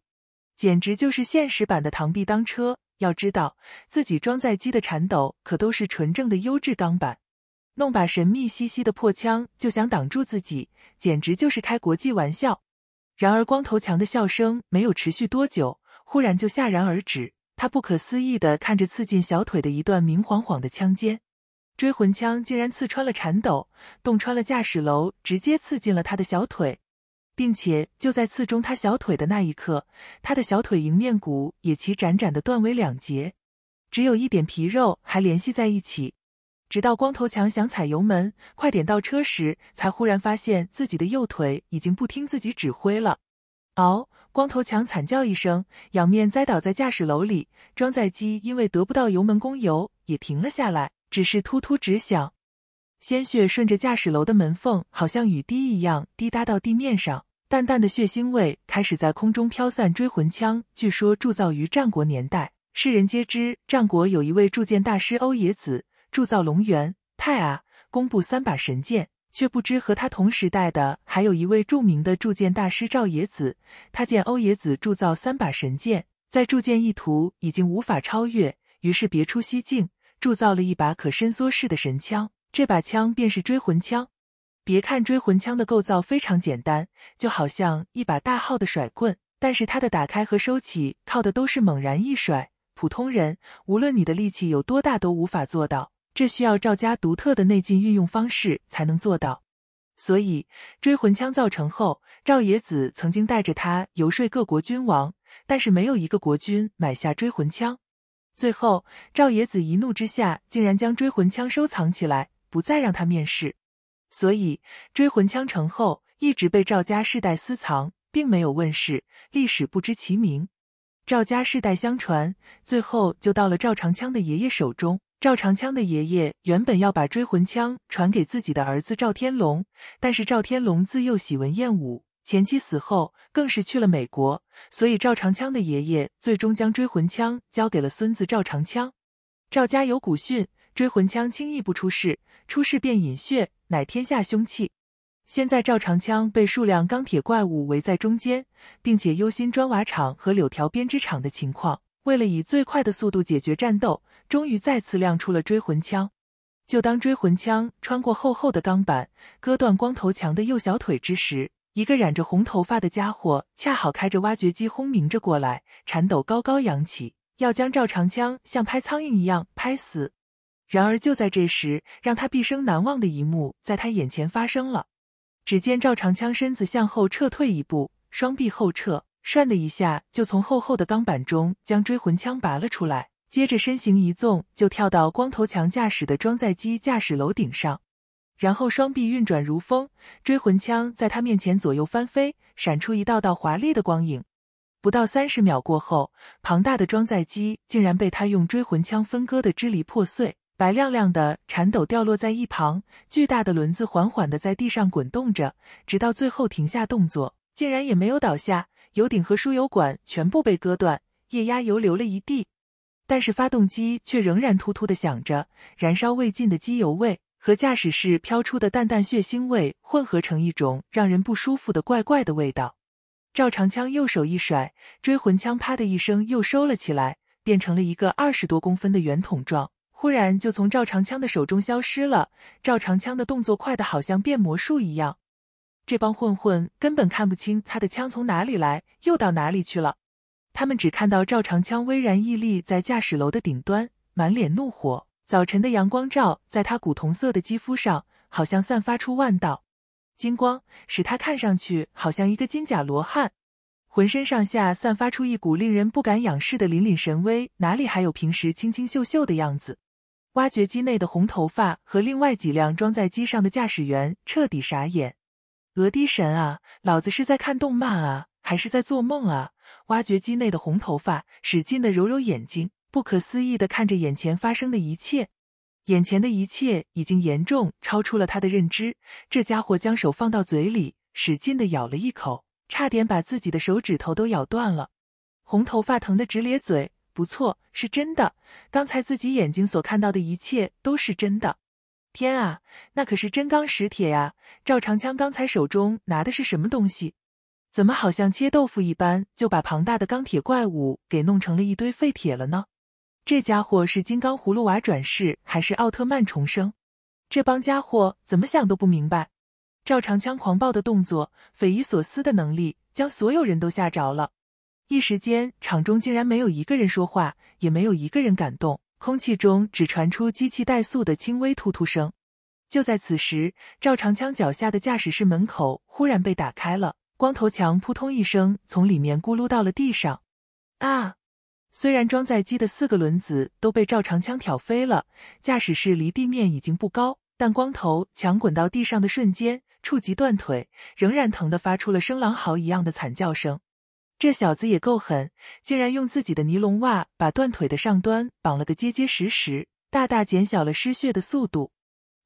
简直就是现实版的螳臂当车。要知道，自己装载机的铲斗可都是纯正的优质钢板，弄把神秘兮兮的破枪就想挡住自己，简直就是开国际玩笑。然而，光头强的笑声没有持续多久，忽然就戛然而止。他不可思议地看着刺进小腿的一段明晃晃的枪尖，追魂枪竟然刺穿了铲斗，洞穿了驾驶楼，直接刺进了他的小腿。并且就在刺中他小腿的那一刻，他的小腿迎面骨也齐展展的断为两截，只有一点皮肉还联系在一起。直到光头强想踩油门快点倒车时，才忽然发现自己的右腿已经不听自己指挥了。嗷！光头强惨叫一声，仰面栽倒在驾驶楼里。装载机因为得不到油门供油，也停了下来，只是突突直响。鲜血顺着驾驶楼的门缝，好像雨滴一样滴答到地面上。淡淡的血腥味开始在空中飘散。追魂枪据说铸造于战国年代，世人皆知。战国有一位铸剑大师欧冶子，铸造龙元泰阿、公布三把神剑，却不知和他同时代的还有一位著名的铸剑大师赵冶子。他见欧冶子铸造三把神剑，在铸剑意图已经无法超越，于是别出西境，铸造了一把可伸缩式的神枪。这把枪便是追魂枪。别看追魂枪的构造非常简单，就好像一把大号的甩棍，但是它的打开和收起靠的都是猛然一甩。普通人无论你的力气有多大都无法做到，这需要赵家独特的内劲运用方式才能做到。所以追魂枪造成后，赵野子曾经带着他游说各国君王，但是没有一个国君买下追魂枪。最后赵野子一怒之下，竟然将追魂枪收藏起来。不再让他面世，所以追魂枪成后，一直被赵家世代私藏，并没有问世，历史不知其名。赵家世代相传，最后就到了赵长枪的爷爷手中。赵长枪的爷爷原本要把追魂枪传给自己的儿子赵天龙，但是赵天龙自幼喜闻厌武，前妻死后，更是去了美国，所以赵长枪的爷爷最终将追魂枪交给了孙子赵长枪。赵家有古训。追魂枪轻易不出世，出世便饮血，乃天下凶器。现在赵长枪被数量钢铁怪物围在中间，并且忧心砖瓦厂和柳条编织厂的情况。为了以最快的速度解决战斗，终于再次亮出了追魂枪。就当追魂枪穿过厚厚的钢板，割断光头强的右小腿之时，一个染着红头发的家伙恰好开着挖掘机轰鸣着过来，铲斗高高扬起，要将赵长枪像拍苍蝇一样拍死。然而，就在这时，让他毕生难忘的一幕在他眼前发生了。只见赵长枪身子向后撤退一步，双臂后撤，唰的一下就从厚厚的钢板中将追魂枪拔了出来。接着，身形一纵，就跳到光头强驾驶的装载机驾驶楼顶上，然后双臂运转如风，追魂枪在他面前左右翻飞，闪出一道道华丽的光影。不到三十秒过后，庞大的装载机竟然被他用追魂枪分割的支离破碎。白亮亮的铲斗掉落在一旁，巨大的轮子缓缓地在地上滚动着，直到最后停下动作，竟然也没有倒下。油顶和输油管全部被割断，液压油流了一地，但是发动机却仍然突突的响着。燃烧未尽的机油味和驾驶室飘出的淡淡血腥味混合成一种让人不舒服的怪怪的味道。赵长枪右手一甩，追魂枪啪的一声又收了起来，变成了一个二十多公分的圆筒状。忽然就从赵长枪的手中消失了。赵长枪的动作快得好像变魔术一样，这帮混混根本看不清他的枪从哪里来，又到哪里去了。他们只看到赵长枪巍然屹立在驾驶楼的顶端，满脸怒火。早晨的阳光照在他古铜色的肌肤上，好像散发出万道金光，使他看上去好像一个金甲罗汉，浑身上下散发出一股令人不敢仰视的凛凛神威。哪里还有平时清清秀秀的样子？挖掘机内的红头发和另外几辆装载机上的驾驶员彻底傻眼，额滴神啊！老子是在看动漫啊，还是在做梦啊？挖掘机内的红头发使劲的揉揉眼睛，不可思议的看着眼前发生的一切。眼前的一切已经严重超出了他的认知。这家伙将手放到嘴里，使劲的咬了一口，差点把自己的手指头都咬断了。红头发疼得直咧嘴。不错，是真的。刚才自己眼睛所看到的一切都是真的！天啊，那可是真钢实铁啊！赵长枪刚才手中拿的是什么东西？怎么好像切豆腐一般就把庞大的钢铁怪物给弄成了一堆废铁了呢？这家伙是金刚葫芦娃转世还是奥特曼重生？这帮家伙怎么想都不明白。赵长枪狂暴的动作、匪夷所思的能力，将所有人都吓着了。一时间，场中竟然没有一个人说话，也没有一个人感动，空气中只传出机器怠速的轻微突突声。就在此时，赵长枪脚下的驾驶室门口忽然被打开了，光头强扑通一声从里面咕噜到了地上。啊！虽然装载机的四个轮子都被赵长枪挑飞了，驾驶室离地面已经不高，但光头强滚到地上的瞬间，触及断腿，仍然疼得发出了声狼嚎一样的惨叫声。这小子也够狠，竟然用自己的尼龙袜把断腿的上端绑了个结结实实，大大减小了失血的速度。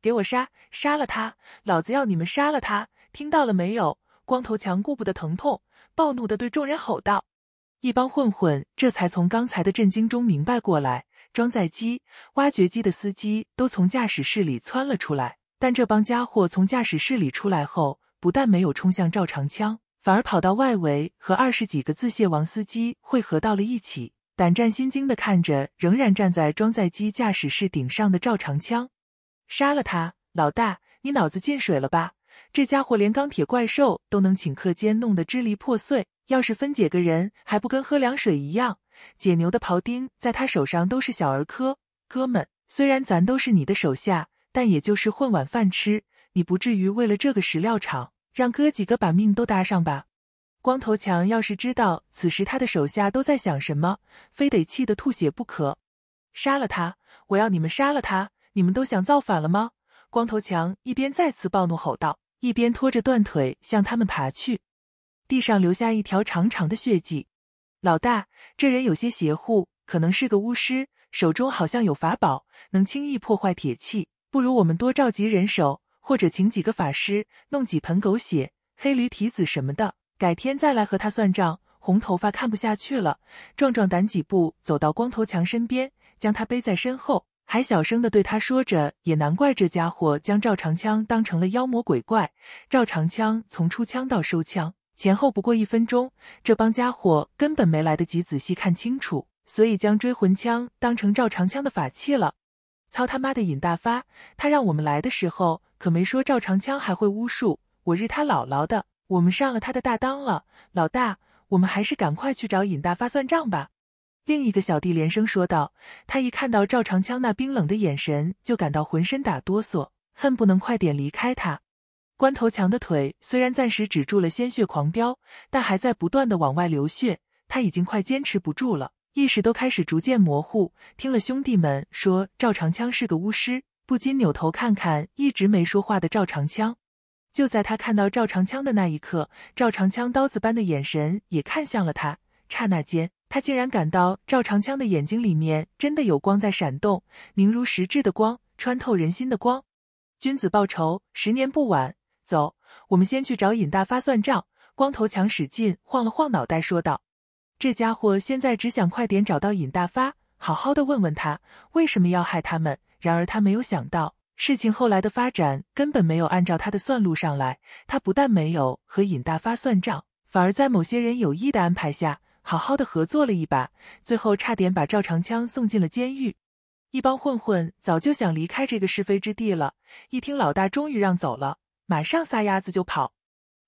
给我杀，杀了他！老子要你们杀了他！听到了没有？光头强顾不得疼痛，暴怒的对众人吼道。一帮混混这才从刚才的震惊中明白过来，装载机、挖掘机的司机都从驾驶室里窜了出来。但这帮家伙从驾驶室里出来后，不但没有冲向赵长枪。反而跑到外围，和二十几个自卸王司机汇合到了一起，胆战心惊的看着仍然站在装载机驾驶室顶上的赵长枪。杀了他，老大，你脑子进水了吧？这家伙连钢铁怪兽都能顷刻间弄得支离破碎，要是分解个人，还不跟喝凉水一样？解牛的庖丁在他手上都是小儿科。哥们，虽然咱都是你的手下，但也就是混碗饭吃，你不至于为了这个石料厂。让哥几个把命都搭上吧！光头强要是知道此时他的手下都在想什么，非得气得吐血不可。杀了他！我要你们杀了他！你们都想造反了吗？光头强一边再次暴怒吼道，一边拖着断腿向他们爬去，地上留下一条长长的血迹。老大，这人有些邪乎，可能是个巫师，手中好像有法宝，能轻易破坏铁器。不如我们多召集人手。或者请几个法师，弄几盆狗血、黑驴蹄子什么的，改天再来和他算账。红头发看不下去了，壮壮胆几步走到光头强身边，将他背在身后，还小声的对他说着：“也难怪这家伙将赵长枪当成了妖魔鬼怪。”赵长枪从出枪到收枪，前后不过一分钟，这帮家伙根本没来得及仔细看清楚，所以将追魂枪当成赵长枪的法器了。操他妈的尹大发！他让我们来的时候可没说赵长枪还会巫术，我日他姥姥的！我们上了他的大当了，老大，我们还是赶快去找尹大发算账吧！另一个小弟连声说道，他一看到赵长枪那冰冷的眼神，就感到浑身打哆嗦，恨不能快点离开他。关头强的腿虽然暂时止住了鲜血狂飙，但还在不断的往外流血，他已经快坚持不住了。意识都开始逐渐模糊。听了兄弟们说赵长枪是个巫师，不禁扭头看看一直没说话的赵长枪。就在他看到赵长枪的那一刻，赵长枪刀子般的眼神也看向了他。刹那间，他竟然感到赵长枪的眼睛里面真的有光在闪动，凝如实质的光，穿透人心的光。君子报仇，十年不晚。走，我们先去找尹大发算账。光头强使劲晃了晃脑袋，说道。这家伙现在只想快点找到尹大发，好好的问问他为什么要害他们。然而他没有想到，事情后来的发展根本没有按照他的算路上来。他不但没有和尹大发算账，反而在某些人有意的安排下，好好的合作了一把，最后差点把赵长枪送进了监狱。一帮混混早就想离开这个是非之地了，一听老大终于让走了，马上撒丫子就跑，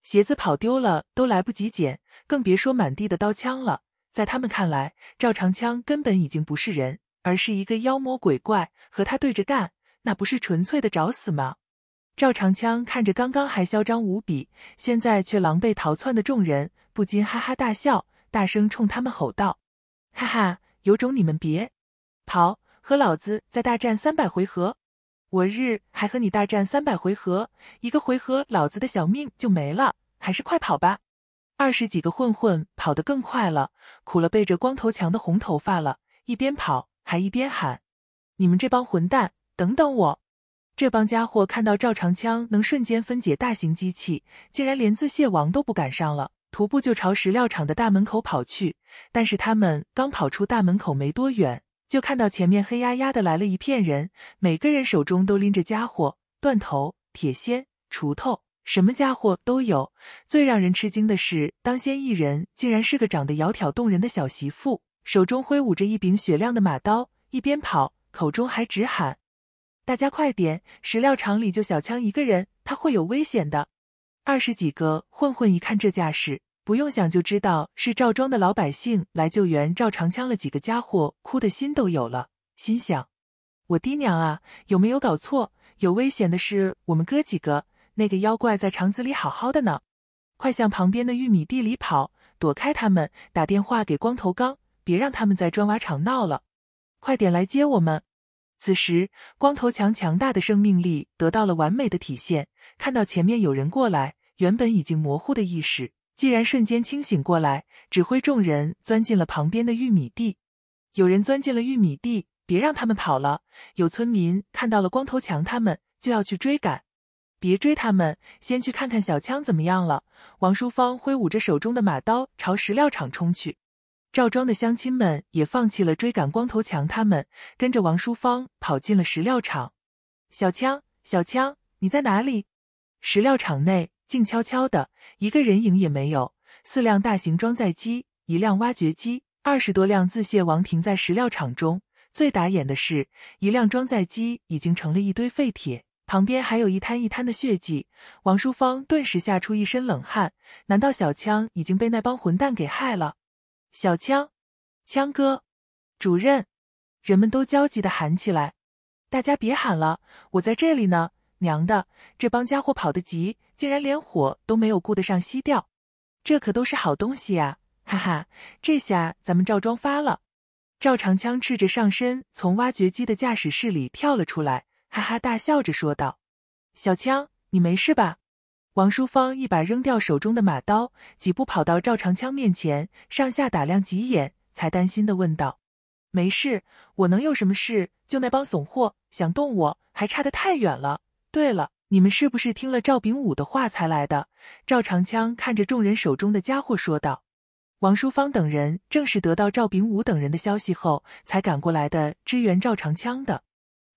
鞋子跑丢了都来不及捡。更别说满地的刀枪了。在他们看来，赵长枪根本已经不是人，而是一个妖魔鬼怪。和他对着干，那不是纯粹的找死吗？赵长枪看着刚刚还嚣张无比，现在却狼狈逃窜的众人，不禁哈哈大笑，大声冲他们吼道：“哈哈，有种你们别跑，和老子再大战三百回合！我日，还和你大战三百回合，一个回合老子的小命就没了，还是快跑吧！”二十几个混混跑得更快了，苦了背着光头强的红头发了，一边跑还一边喊：“你们这帮混蛋，等等我！”这帮家伙看到赵长枪能瞬间分解大型机器，竟然连自卸王都不敢上了，徒步就朝石料厂的大门口跑去。但是他们刚跑出大门口没多远，就看到前面黑压压的来了一片人，每个人手中都拎着家伙：断头、铁锨、锄头。什么家伙都有，最让人吃惊的是，当先一人竟然是个长得窈窕动人的小媳妇，手中挥舞着一柄雪亮的马刀，一边跑，口中还直喊：“大家快点！石料厂里就小枪一个人，他会有危险的。”二十几个混混一看这架势，不用想就知道是赵庄的老百姓来救援赵长枪了。几个家伙哭的心都有了，心想：“我爹娘啊，有没有搞错？有危险的是我们哥几个。”那个妖怪在肠子里好好的呢，快向旁边的玉米地里跑，躲开他们！打电话给光头刚，别让他们在砖瓦厂闹了，快点来接我们！此时，光头强强大的生命力得到了完美的体现。看到前面有人过来，原本已经模糊的意识竟然瞬间清醒过来，指挥众人钻进了旁边的玉米地。有人钻进了玉米地，别让他们跑了！有村民看到了光头强他们，就要去追赶。别追他们，先去看看小枪怎么样了。王淑芳挥舞着手中的马刀，朝石料厂冲去。赵庄的乡亲们也放弃了追赶光头强，他们跟着王淑芳跑进了石料厂。小枪，小枪，你在哪里？石料厂内静悄悄的，一个人影也没有。四辆大型装载机、一辆挖掘机、二十多辆自卸王停在石料厂中。最打眼的是，一辆装载机已经成了一堆废铁。旁边还有一滩一滩的血迹，王淑芳顿时吓出一身冷汗。难道小枪已经被那帮混蛋给害了？小枪，枪哥，主任，人们都焦急的喊起来。大家别喊了，我在这里呢！娘的，这帮家伙跑得急，竟然连火都没有顾得上熄掉。这可都是好东西呀！哈哈，这下咱们赵庄发了。赵长枪赤着上身从挖掘机的驾驶室里跳了出来。哈哈大笑着说道：“小枪，你没事吧？”王淑芳一把扔掉手中的马刀，几步跑到赵长枪面前，上下打量几眼，才担心的问道：“没事，我能有什么事？就那帮怂货想动我，还差得太远了。对了，你们是不是听了赵炳武的话才来的？”赵长枪看着众人手中的家伙说道：“王淑芳等人正是得到赵炳武等人的消息后，才赶过来的支援赵长枪的。”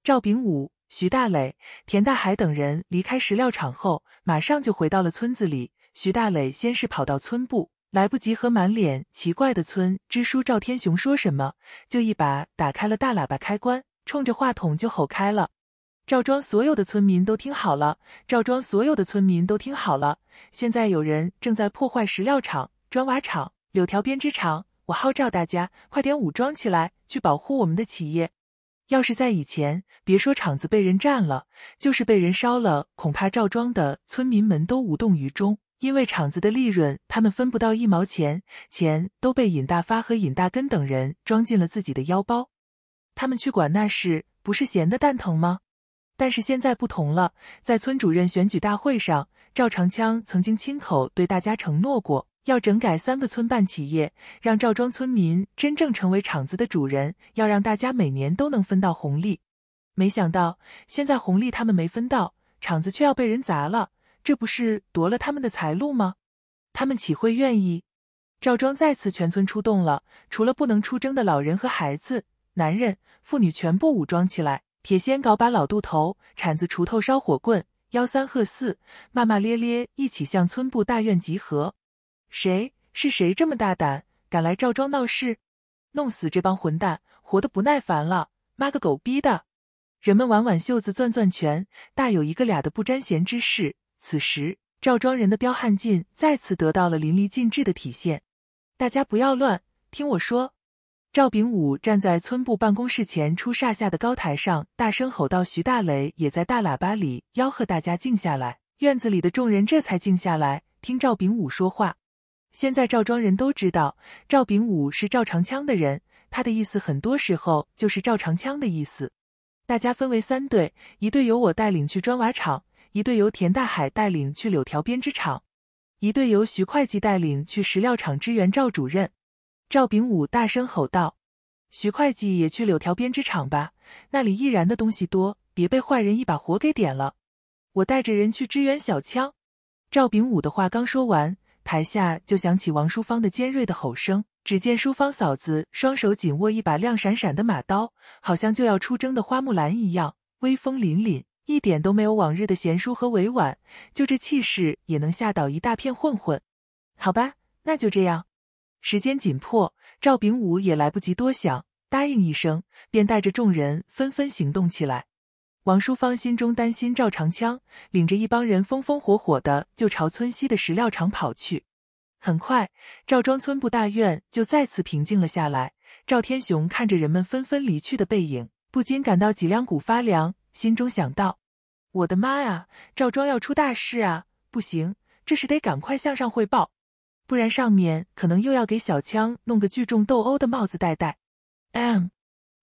赵炳武。徐大磊、田大海等人离开石料厂后，马上就回到了村子里。徐大磊先是跑到村部，来不及和满脸奇怪的村支书赵天雄说什么，就一把打开了大喇叭开关，冲着话筒就吼开了：“赵庄所有的村民都听好了！赵庄所有的村民都听好了！现在有人正在破坏石料厂、砖瓦厂、柳条编织厂，我号召大家快点武装起来，去保护我们的企业！”要是在以前，别说厂子被人占了，就是被人烧了，恐怕赵庄的村民们都无动于衷，因为厂子的利润他们分不到一毛钱，钱都被尹大发和尹大根等人装进了自己的腰包，他们去管那事不是闲的蛋疼吗？但是现在不同了，在村主任选举大会上，赵长枪曾经亲口对大家承诺过。要整改三个村办企业，让赵庄村民真正成为厂子的主人。要让大家每年都能分到红利。没想到现在红利他们没分到，厂子却要被人砸了，这不是夺了他们的财路吗？他们岂会愿意？赵庄再次全村出动了，除了不能出征的老人和孩子，男人、妇女全部武装起来，铁锨、镐把、老渡头、铲子、锄头、烧火棍，吆三喝四，骂骂咧咧，一起向村部大院集合。谁？是谁这么大胆，敢来赵庄闹事？弄死这帮混蛋，活的不耐烦了！妈个狗逼的！人们挽挽袖子，攥攥拳，大有一个俩的不沾闲之势。此时，赵庄人的彪悍劲再次得到了淋漓尽致的体现。大家不要乱，听我说！赵炳武站在村部办公室前出煞下的高台上，大声吼道：“徐大雷也在大喇叭里吆喝大家静下来。”院子里的众人这才静下来，听赵炳武说话。现在赵庄人都知道赵炳武是赵长枪的人，他的意思很多时候就是赵长枪的意思。大家分为三队，一队由我带领去砖瓦厂，一队由田大海带领去柳条编织厂，一队由徐会计带领去石料厂支援赵主任。赵炳武大声吼道：“徐会计也去柳条编织厂吧，那里易燃的东西多，别被坏人一把火给点了。”我带着人去支援小枪。赵炳武的话刚说完。台下就响起王淑芳的尖锐的吼声。只见淑芳嫂子双手紧握一把亮闪闪的马刀，好像就要出征的花木兰一样，威风凛凛，一点都没有往日的贤淑和委婉。就这气势，也能吓倒一大片混混。好吧，那就这样。时间紧迫，赵炳武也来不及多想，答应一声，便带着众人纷纷行动起来。王淑芳心中担心，赵长枪领着一帮人风风火火的就朝村西的石料厂跑去。很快，赵庄村部大院就再次平静了下来。赵天雄看着人们纷纷离去的背影，不禁感到脊梁骨发凉，心中想到：“我的妈呀，赵庄要出大事啊！不行，这是得赶快向上汇报，不然上面可能又要给小枪弄个聚众斗殴的帽子戴戴。”嗯。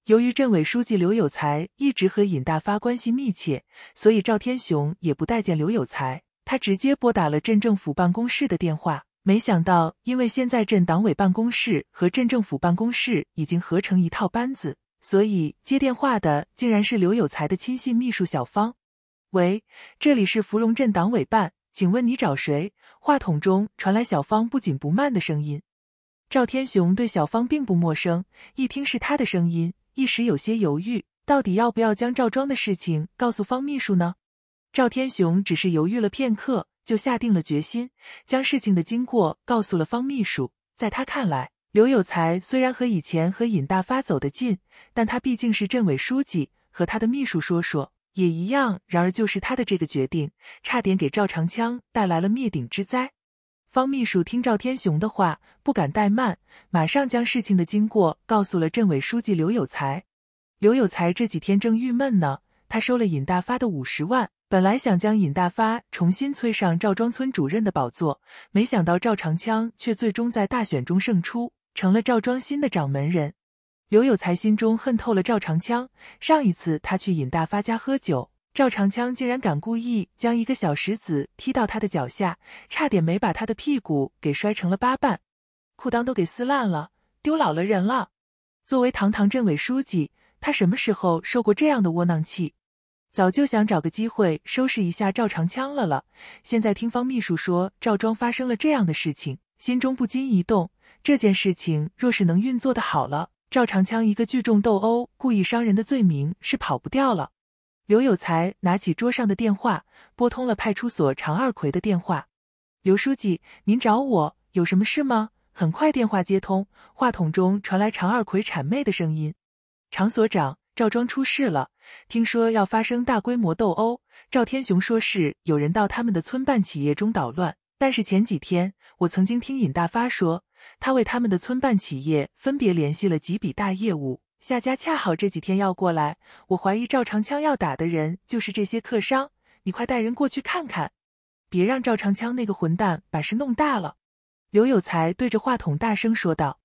由于镇委书记刘有才一直和尹大发关系密切，所以赵天雄也不待见刘有才。他直接拨打了镇政府办公室的电话，没想到，因为现在镇党委办公室和镇政府办公室已经合成一套班子，所以接电话的竟然是刘有才的亲信秘书小芳。喂，这里是芙蓉镇党委办，请问你找谁？话筒中传来小芳不紧不慢的声音。赵天雄对小芳并不陌生，一听是他的声音。一时有些犹豫，到底要不要将赵庄的事情告诉方秘书呢？赵天雄只是犹豫了片刻，就下定了决心，将事情的经过告诉了方秘书。在他看来，刘有才虽然和以前和尹大发走得近，但他毕竟是镇委书记，和他的秘书说说也一样。然而，就是他的这个决定，差点给赵长枪带来了灭顶之灾。方秘书听赵天雄的话，不敢怠慢，马上将事情的经过告诉了镇委书记刘有才。刘有才这几天正郁闷呢，他收了尹大发的五十万，本来想将尹大发重新催上赵庄村主任的宝座，没想到赵长枪却最终在大选中胜出，成了赵庄新的掌门人。刘有才心中恨透了赵长枪。上一次他去尹大发家喝酒。赵长枪竟然敢故意将一个小石子踢到他的脚下，差点没把他的屁股给摔成了八瓣，裤裆都给撕烂了，丢老了人了。作为堂堂镇委书记，他什么时候受过这样的窝囊气？早就想找个机会收拾一下赵长枪了了。现在听方秘书说赵庄发生了这样的事情，心中不禁一动。这件事情若是能运作的好了，赵长枪一个聚众斗殴、故意伤人的罪名是跑不掉了。刘有才拿起桌上的电话，拨通了派出所常二奎的电话。“刘书记，您找我有什么事吗？”很快电话接通，话筒中传来常二奎谄媚的声音：“常所长，赵庄出事了，听说要发生大规模斗殴。赵天雄说是有人到他们的村办企业中捣乱，但是前几天我曾经听尹大发说，他为他们的村办企业分别联系了几笔大业务。”夏家恰好这几天要过来，我怀疑赵长枪要打的人就是这些客商，你快带人过去看看，别让赵长枪那个混蛋把事弄大了。”刘有才对着话筒大声说道。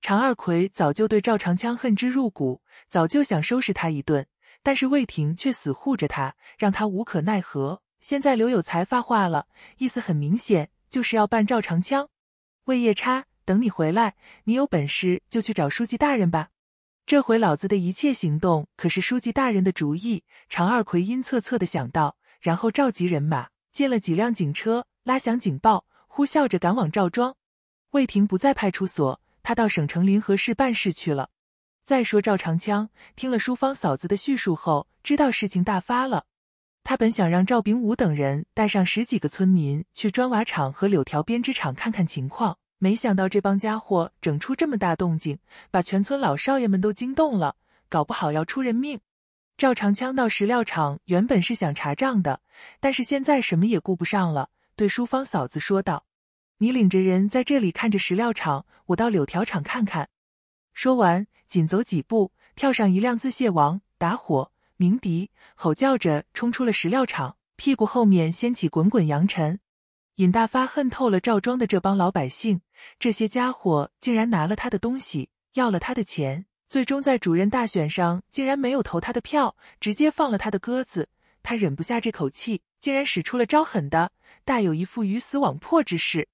常二奎早就对赵长枪恨之入骨，早就想收拾他一顿，但是魏婷却死护着他，让他无可奈何。现在刘有才发话了，意思很明显，就是要办赵长枪。魏夜叉，等你回来，你有本事就去找书记大人吧。这回老子的一切行动可是书记大人的主意。常二奎阴恻恻的想到，然后召集人马，借了几辆警车，拉响警报，呼啸着赶往赵庄。魏婷不在派出所，他到省城临河市办事去了。再说赵长枪，听了淑芳嫂子的叙述后，知道事情大发了。他本想让赵炳武等人带上十几个村民去砖瓦厂和柳条编织厂看看情况。没想到这帮家伙整出这么大动静，把全村老少爷们都惊动了，搞不好要出人命。赵长枪到石料厂原本是想查账的，但是现在什么也顾不上了，对淑芳嫂子说道：“你领着人在这里看着石料厂，我到柳条厂看看。”说完，紧走几步，跳上一辆自卸王，打火、鸣笛、吼叫着冲出了石料厂，屁股后面掀起滚滚扬尘。尹大发恨透了赵庄的这帮老百姓。这些家伙竟然拿了他的东西，要了他的钱，最终在主任大选上竟然没有投他的票，直接放了他的鸽子。他忍不下这口气，竟然使出了招狠的，大有一副鱼死网破之势。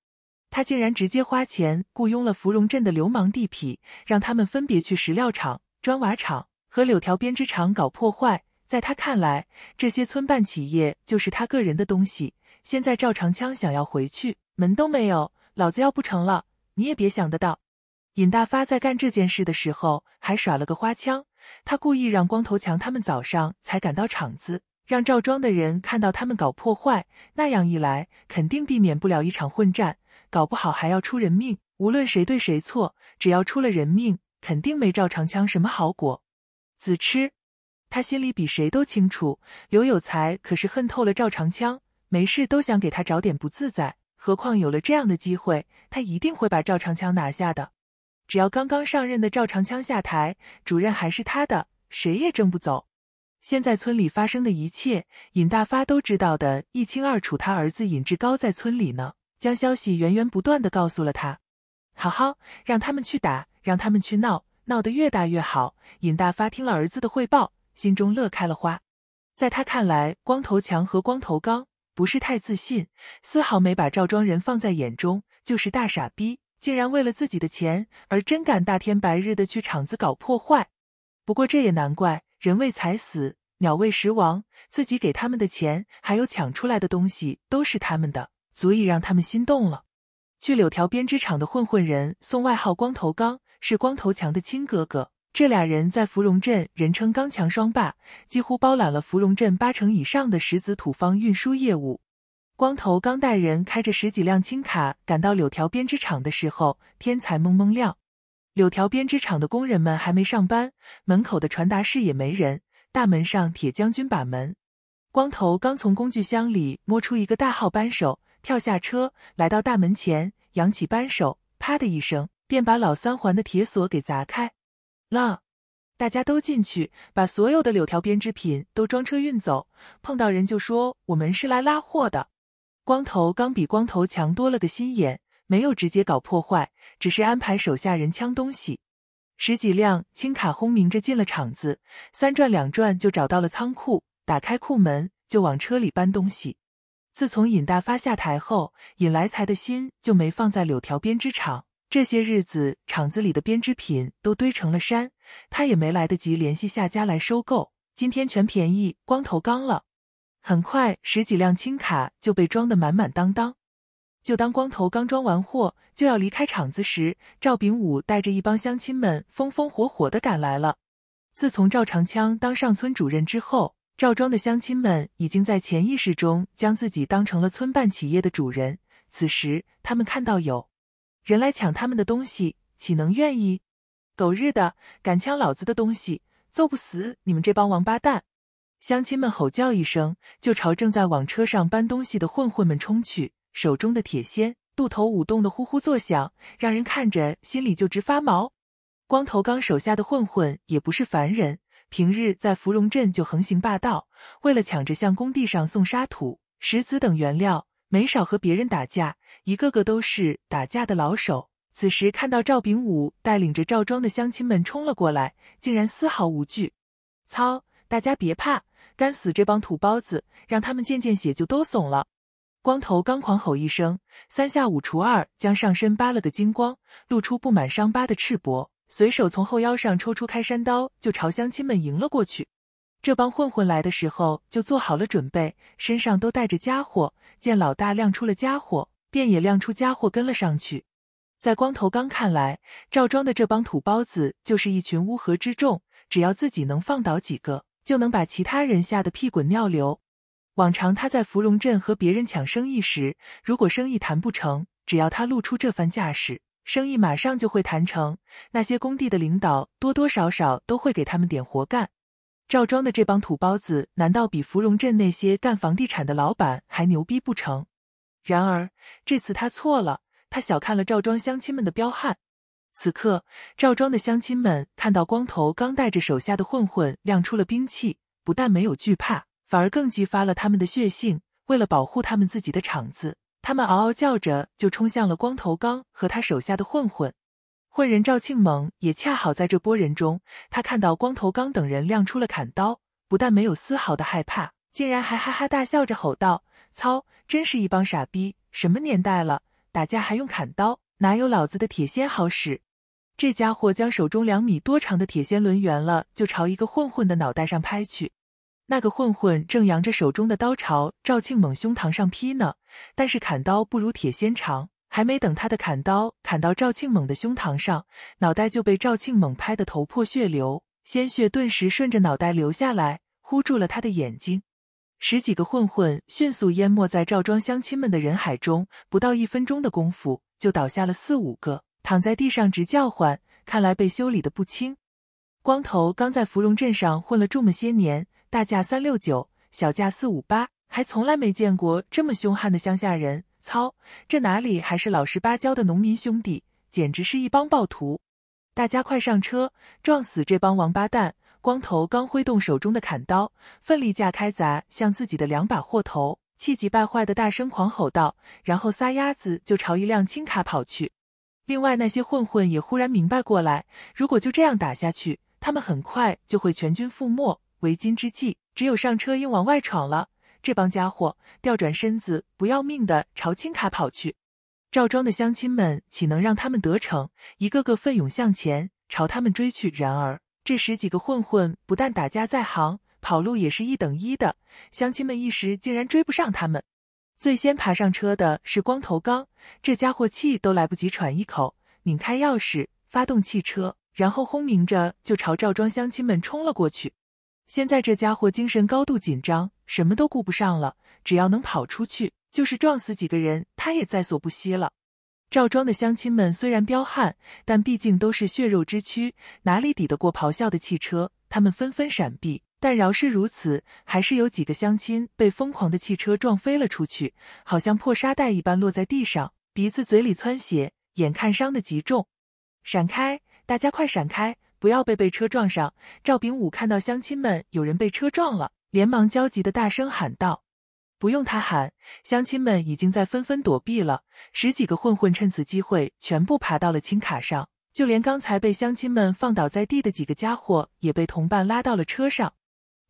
他竟然直接花钱雇佣了芙蓉镇的流氓地痞，让他们分别去石料厂、砖瓦厂和柳条编织厂搞破坏。在他看来，这些村办企业就是他个人的东西。现在赵长枪想要回去，门都没有。老子要不成了，你也别想得到。尹大发在干这件事的时候，还耍了个花枪。他故意让光头强他们早上才赶到场子，让赵庄的人看到他们搞破坏。那样一来，肯定避免不了一场混战，搞不好还要出人命。无论谁对谁错，只要出了人命，肯定没赵长枪什么好果子吃。他心里比谁都清楚，刘有才可是恨透了赵长枪，没事都想给他找点不自在。何况有了这样的机会，他一定会把赵长枪拿下的。只要刚刚上任的赵长枪下台，主任还是他的，谁也争不走。现在村里发生的一切，尹大发都知道的一清二楚。他儿子尹志高在村里呢，将消息源源不断的告诉了他。好好让他们去打，让他们去闹，闹得越大越好。尹大发听了儿子的汇报，心中乐开了花。在他看来，光头强和光头刚。不是太自信，丝毫没把赵庄人放在眼中，就是大傻逼，竟然为了自己的钱而真敢大天白日的去厂子搞破坏。不过这也难怪，人为财死，鸟为食亡，自己给他们的钱，还有抢出来的东西都是他们的，足以让他们心动了。去柳条编织厂的混混人，送外号光头刚，是光头强的亲哥哥。这俩人在芙蓉镇人称“刚强双霸”，几乎包揽了芙蓉镇八成以上的石子土方运输业务。光头刚带人开着十几辆轻卡赶到柳条编织厂的时候，天才蒙蒙亮。柳条编织厂的工人们还没上班，门口的传达室也没人，大门上铁将军把门。光头刚从工具箱里摸出一个大号扳手，跳下车，来到大门前，扬起扳手，啪的一声，便把老三环的铁锁给砸开。了，大家都进去，把所有的柳条编织品都装车运走。碰到人就说我们是来拉货的。光头刚比光头强多了个心眼，没有直接搞破坏，只是安排手下人抢东西。十几辆轻卡轰鸣着进了厂子，三转两转就找到了仓库，打开库门就往车里搬东西。自从尹大发下台后，尹来财的心就没放在柳条编织厂。这些日子厂子里的编织品都堆成了山，他也没来得及联系下家来收购。今天全便宜光头刚了，很快十几辆轻卡就被装得满满当当。就当光头刚装完货就要离开厂子时，赵丙武带着一帮乡亲们风风火火的赶来了。自从赵长枪当上村主任之后，赵庄的乡亲们已经在潜意识中将自己当成了村办企业的主人。此时他们看到有。人来抢他们的东西，岂能愿意？狗日的，敢抢老子的东西，揍不死你们这帮王八蛋！乡亲们吼叫一声，就朝正在往车上搬东西的混混们冲去，手中的铁锨、肚头舞动的呼呼作响，让人看着心里就直发毛。光头刚手下的混混也不是凡人，平日在芙蓉镇就横行霸道，为了抢着向工地上送沙土、石子等原料，没少和别人打架。一个个都是打架的老手，此时看到赵炳武带领着赵庄的乡亲们冲了过来，竟然丝毫无惧。操！大家别怕，干死这帮土包子，让他们见见血就都怂了。光头刚狂吼一声，三下五除二将上身扒了个精光，露出布满伤疤的赤膊，随手从后腰上抽出开山刀，就朝乡亲们迎了过去。这帮混混来的时候就做好了准备，身上都带着家伙，见老大亮出了家伙。便也亮出家伙跟了上去，在光头刚看来，赵庄的这帮土包子就是一群乌合之众，只要自己能放倒几个，就能把其他人吓得屁滚尿流。往常他在芙蓉镇和别人抢生意时，如果生意谈不成，只要他露出这番架势，生意马上就会谈成，那些工地的领导多多少少都会给他们点活干。赵庄的这帮土包子难道比芙蓉镇那些干房地产的老板还牛逼不成？然而，这次他错了，他小看了赵庄乡亲们的彪悍。此刻，赵庄的乡亲们看到光头刚带着手下的混混亮出了兵器，不但没有惧怕，反而更激发了他们的血性。为了保护他们自己的场子，他们嗷嗷叫着就冲向了光头刚和他手下的混混。混人赵庆猛也恰好在这波人中，他看到光头刚等人亮出了砍刀，不但没有丝毫的害怕，竟然还哈哈大笑着吼道。操！真是一帮傻逼！什么年代了，打架还用砍刀？哪有老子的铁锨好使？这家伙将手中两米多长的铁锨抡圆了，就朝一个混混的脑袋上拍去。那个混混正扬着手中的刀朝赵庆猛胸膛上劈呢，但是砍刀不如铁锨长，还没等他的砍刀砍到赵庆猛的胸膛上，脑袋就被赵庆猛拍得头破血流，鲜血顿时顺着脑袋流下来，糊住了他的眼睛。十几个混混迅速淹没在赵庄乡亲们的人海中，不到一分钟的功夫，就倒下了四五个，躺在地上直叫唤，看来被修理的不轻。光头刚在芙蓉镇上混了这么些年，大价三六九，小价四五八，还从来没见过这么凶悍的乡下人。操，这哪里还是老实巴交的农民兄弟，简直是一帮暴徒！大家快上车，撞死这帮王八蛋！光头刚挥动手中的砍刀，奋力架开砸向自己的两把货头，气急败坏的大声狂吼道，然后撒丫子就朝一辆轻卡跑去。另外那些混混也忽然明白过来，如果就这样打下去，他们很快就会全军覆没。为今之计，只有上车硬往外闯了。这帮家伙调转身子，不要命的朝轻卡跑去。赵庄的乡亲们岂能让他们得逞？一个个奋勇向前，朝他们追去。然而。这十几个混混不但打架在行，跑路也是一等一的。乡亲们一时竟然追不上他们。最先爬上车的是光头刚，这家伙气都来不及喘一口，拧开钥匙，发动汽车，然后轰鸣着就朝赵庄乡亲们冲了过去。现在这家伙精神高度紧张，什么都顾不上了，只要能跑出去，就是撞死几个人，他也在所不惜了。赵庄的乡亲们虽然彪悍，但毕竟都是血肉之躯，哪里抵得过咆哮的汽车？他们纷纷闪避，但饶是如此，还是有几个乡亲被疯狂的汽车撞飞了出去，好像破沙袋一般落在地上，鼻子、嘴里窜血，眼看伤得极重。闪开！大家快闪开，不要被被车撞上！赵炳武看到乡亲们有人被车撞了，连忙焦急的大声喊道。不用他喊，乡亲们已经在纷纷躲避了。十几个混混趁此机会，全部爬到了青卡上，就连刚才被乡亲们放倒在地的几个家伙，也被同伴拉到了车上。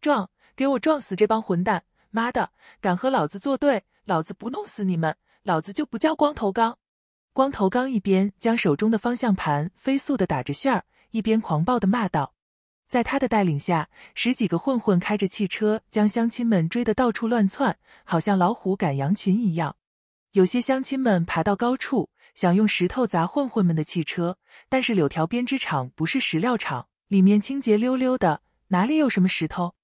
撞，给我撞死这帮混蛋！妈的，敢和老子作对，老子不弄死你们，老子就不叫光头刚！光头刚一边将手中的方向盘飞速的打着旋儿，一边狂暴的骂道。在他的带领下，十几个混混开着汽车，将乡亲们追得到处乱窜，好像老虎赶羊群一样。有些乡亲们爬到高处，想用石头砸混混们的汽车，但是柳条编织厂不是石料厂，里面清洁溜溜的，哪里有什么石头？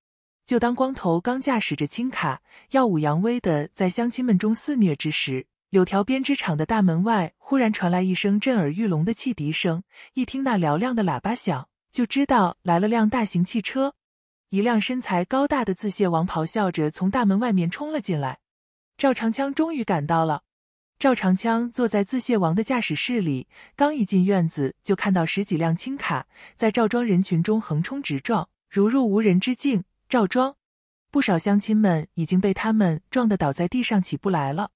就当光头刚驾驶着轻卡，耀武扬威的在乡亲们中肆虐之时，柳条编织厂的大门外忽然传来一声震耳欲聋的汽笛声。一听那嘹亮的喇叭响。就知道来了辆大型汽车，一辆身材高大的自卸王咆哮着从大门外面冲了进来。赵长枪终于赶到了。赵长枪坐在自卸王的驾驶室里，刚一进院子，就看到十几辆轻卡在赵庄人群中横冲直撞，如入无人之境。赵庄不少乡亲们已经被他们撞得倒在地上起不来了。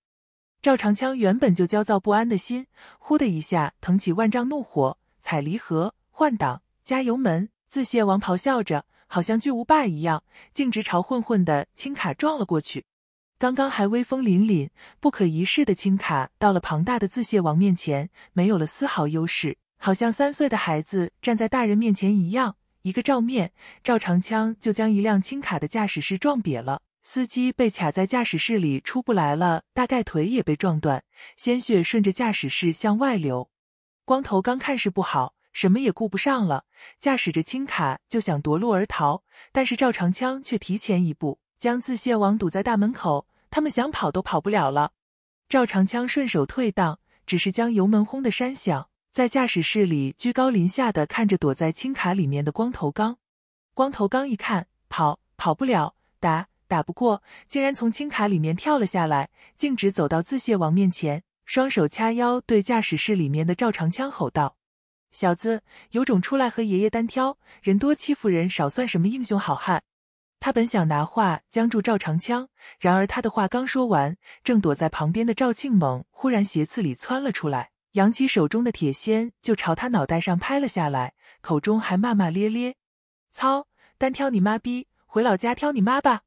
赵长枪原本就焦躁不安的心，忽的一下腾起万丈怒火，踩离合，换挡。加油门！自卸王咆哮着，好像巨无霸一样，径直朝混混的轻卡撞了过去。刚刚还威风凛凛、不可一世的轻卡，到了庞大的自卸王面前，没有了丝毫优势，好像三岁的孩子站在大人面前一样。一个照面，照长枪就将一辆轻卡的驾驶室撞瘪了，司机被卡在驾驶室里出不来了，大概腿也被撞断，鲜血顺着驾驶室向外流。光头刚看是不好。什么也顾不上了，驾驶着轻卡就想夺路而逃，但是赵长枪却提前一步将自卸王堵在大门口，他们想跑都跑不了了。赵长枪顺手退档，只是将油门轰的山响，在驾驶室里居高临下的看着躲在轻卡里面的光头刚。光头刚一看跑跑不了，打打不过，竟然从轻卡里面跳了下来，径直走到自卸王面前，双手掐腰对驾驶室里面的赵长枪吼道。小子，有种出来和爷爷单挑！人多欺负人少，算什么英雄好汉？他本想拿话将住赵长枪，然而他的话刚说完，正躲在旁边的赵庆猛忽然斜刺里窜了出来，扬起手中的铁锨就朝他脑袋上拍了下来，口中还骂骂咧咧：“操，单挑你妈逼！回老家挑你妈吧！”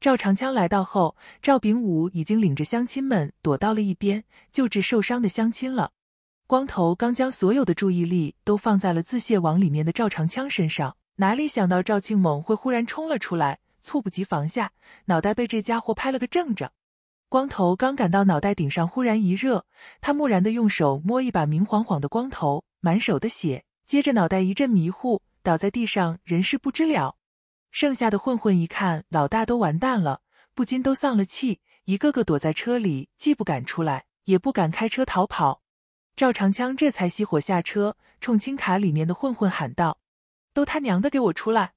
赵长枪来到后，赵炳武已经领着乡亲们躲到了一边救治受伤的乡亲了。光头刚将所有的注意力都放在了自卸网里面的赵长枪身上，哪里想到赵庆猛会忽然冲了出来，猝不及防下，脑袋被这家伙拍了个正着。光头刚感到脑袋顶上忽然一热，他木然的用手摸一把明晃晃的光头，满手的血，接着脑袋一阵迷糊，倒在地上人事不知了。剩下的混混一看老大都完蛋了，不禁都丧了气，一个个躲在车里，既不敢出来，也不敢开车逃跑。赵长枪这才熄火下车，冲青卡里面的混混喊道：“都他娘的给我出来！”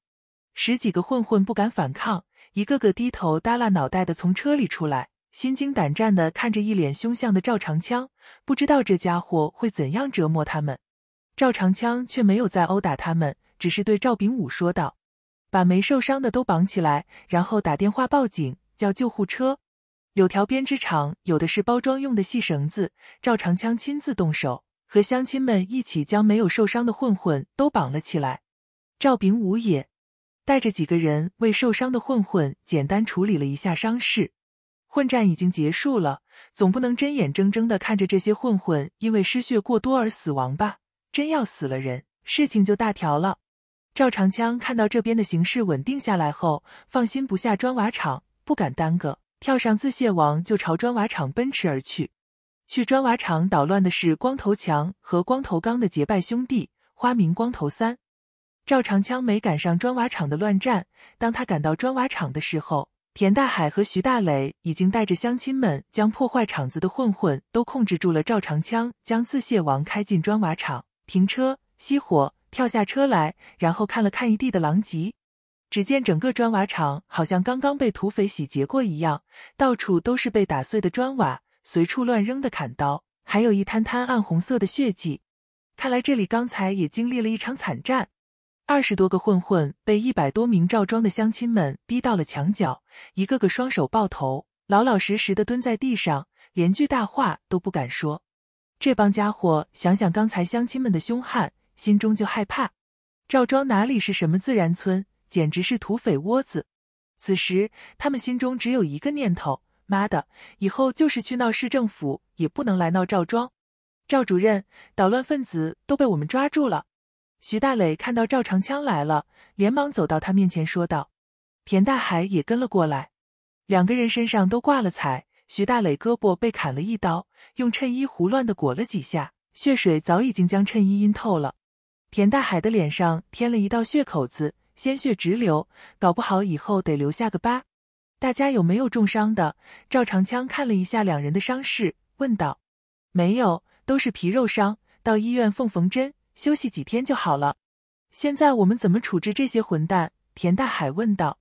十几个混混不敢反抗，一个个低头耷拉脑袋的从车里出来，心惊胆战的看着一脸凶相的赵长枪，不知道这家伙会怎样折磨他们。赵长枪却没有再殴打他们，只是对赵炳武说道：“把没受伤的都绑起来，然后打电话报警，叫救护车。”柳条编织厂有的是包装用的细绳子，赵长枪亲自动手，和乡亲们一起将没有受伤的混混都绑了起来。赵炳武也带着几个人为受伤的混混简单处理了一下伤势。混战已经结束了，总不能真眼睁睁的看着这些混混因为失血过多而死亡吧？真要死了人，事情就大条了。赵长枪看到这边的形势稳定下来后，放心不下砖瓦厂，不敢耽搁。跳上自卸王就朝砖瓦厂奔驰而去。去砖瓦厂捣乱的是光头强和光头刚的结拜兄弟，花名光头三。赵长枪没赶上砖瓦厂的乱战。当他赶到砖瓦厂的时候，田大海和徐大磊已经带着乡亲们将破坏厂子的混混都控制住了。赵长枪将自卸王开进砖瓦厂，停车熄火，跳下车来，然后看了看一地的狼藉。只见整个砖瓦厂好像刚刚被土匪洗劫过一样，到处都是被打碎的砖瓦，随处乱扔的砍刀，还有一滩滩暗红色的血迹。看来这里刚才也经历了一场惨战。二十多个混混被一百多名赵庄的乡亲们逼到了墙角，一个个双手抱头，老老实实的蹲在地上，连句大话都不敢说。这帮家伙想想刚才乡亲们的凶悍，心中就害怕。赵庄哪里是什么自然村？简直是土匪窝子！此时他们心中只有一个念头：妈的，以后就是去闹市政府，也不能来闹赵庄。赵主任，捣乱分子都被我们抓住了。徐大磊看到赵长枪来了，连忙走到他面前说道。田大海也跟了过来，两个人身上都挂了彩。徐大磊胳膊被砍了一刀，用衬衣胡乱的裹了几下，血水早已经将衬衣阴透了。田大海的脸上添了一道血口子。鲜血直流，搞不好以后得留下个疤。大家有没有重伤的？赵长枪看了一下两人的伤势，问道：“没有，都是皮肉伤，到医院缝缝针，休息几天就好了。”现在我们怎么处置这些混蛋？田大海问道。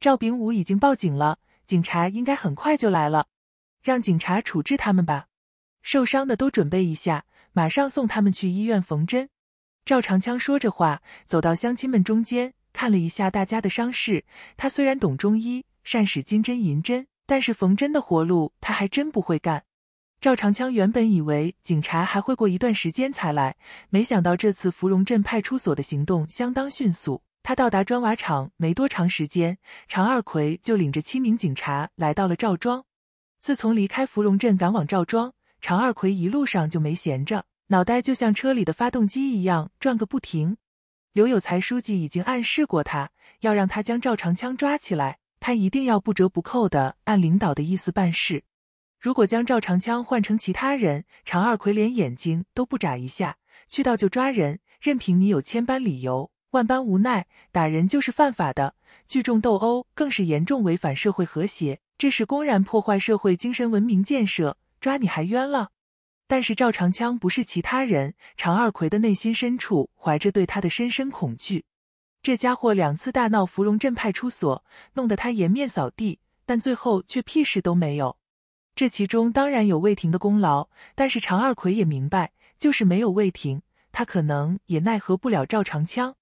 赵炳武已经报警了，警察应该很快就来了。让警察处置他们吧。受伤的都准备一下，马上送他们去医院缝针。赵长枪说着话，走到乡亲们中间。看了一下大家的伤势，他虽然懂中医，善使金针银针，但是缝针的活路他还真不会干。赵长枪原本以为警察还会过一段时间才来，没想到这次芙蓉镇派出所的行动相当迅速。他到达砖瓦厂没多长时间，常二奎就领着七名警察来到了赵庄。自从离开芙蓉镇赶往赵庄，常二奎一路上就没闲着，脑袋就像车里的发动机一样转个不停。刘有才书记已经暗示过他，要让他将赵长枪抓起来。他一定要不折不扣地按领导的意思办事。如果将赵长枪换成其他人，常二奎连眼睛都不眨一下，去到就抓人。任凭你有千般理由，万般无奈，打人就是犯法的，聚众斗殴更是严重违反社会和谐，这是公然破坏社会精神文明建设。抓你还冤了。但是赵长枪不是其他人，常二奎的内心深处怀着对他的深深恐惧。这家伙两次大闹芙蓉镇派出所，弄得他颜面扫地，但最后却屁事都没有。这其中当然有魏婷的功劳，但是常二奎也明白，就是没有魏婷，他可能也奈何不了赵长枪。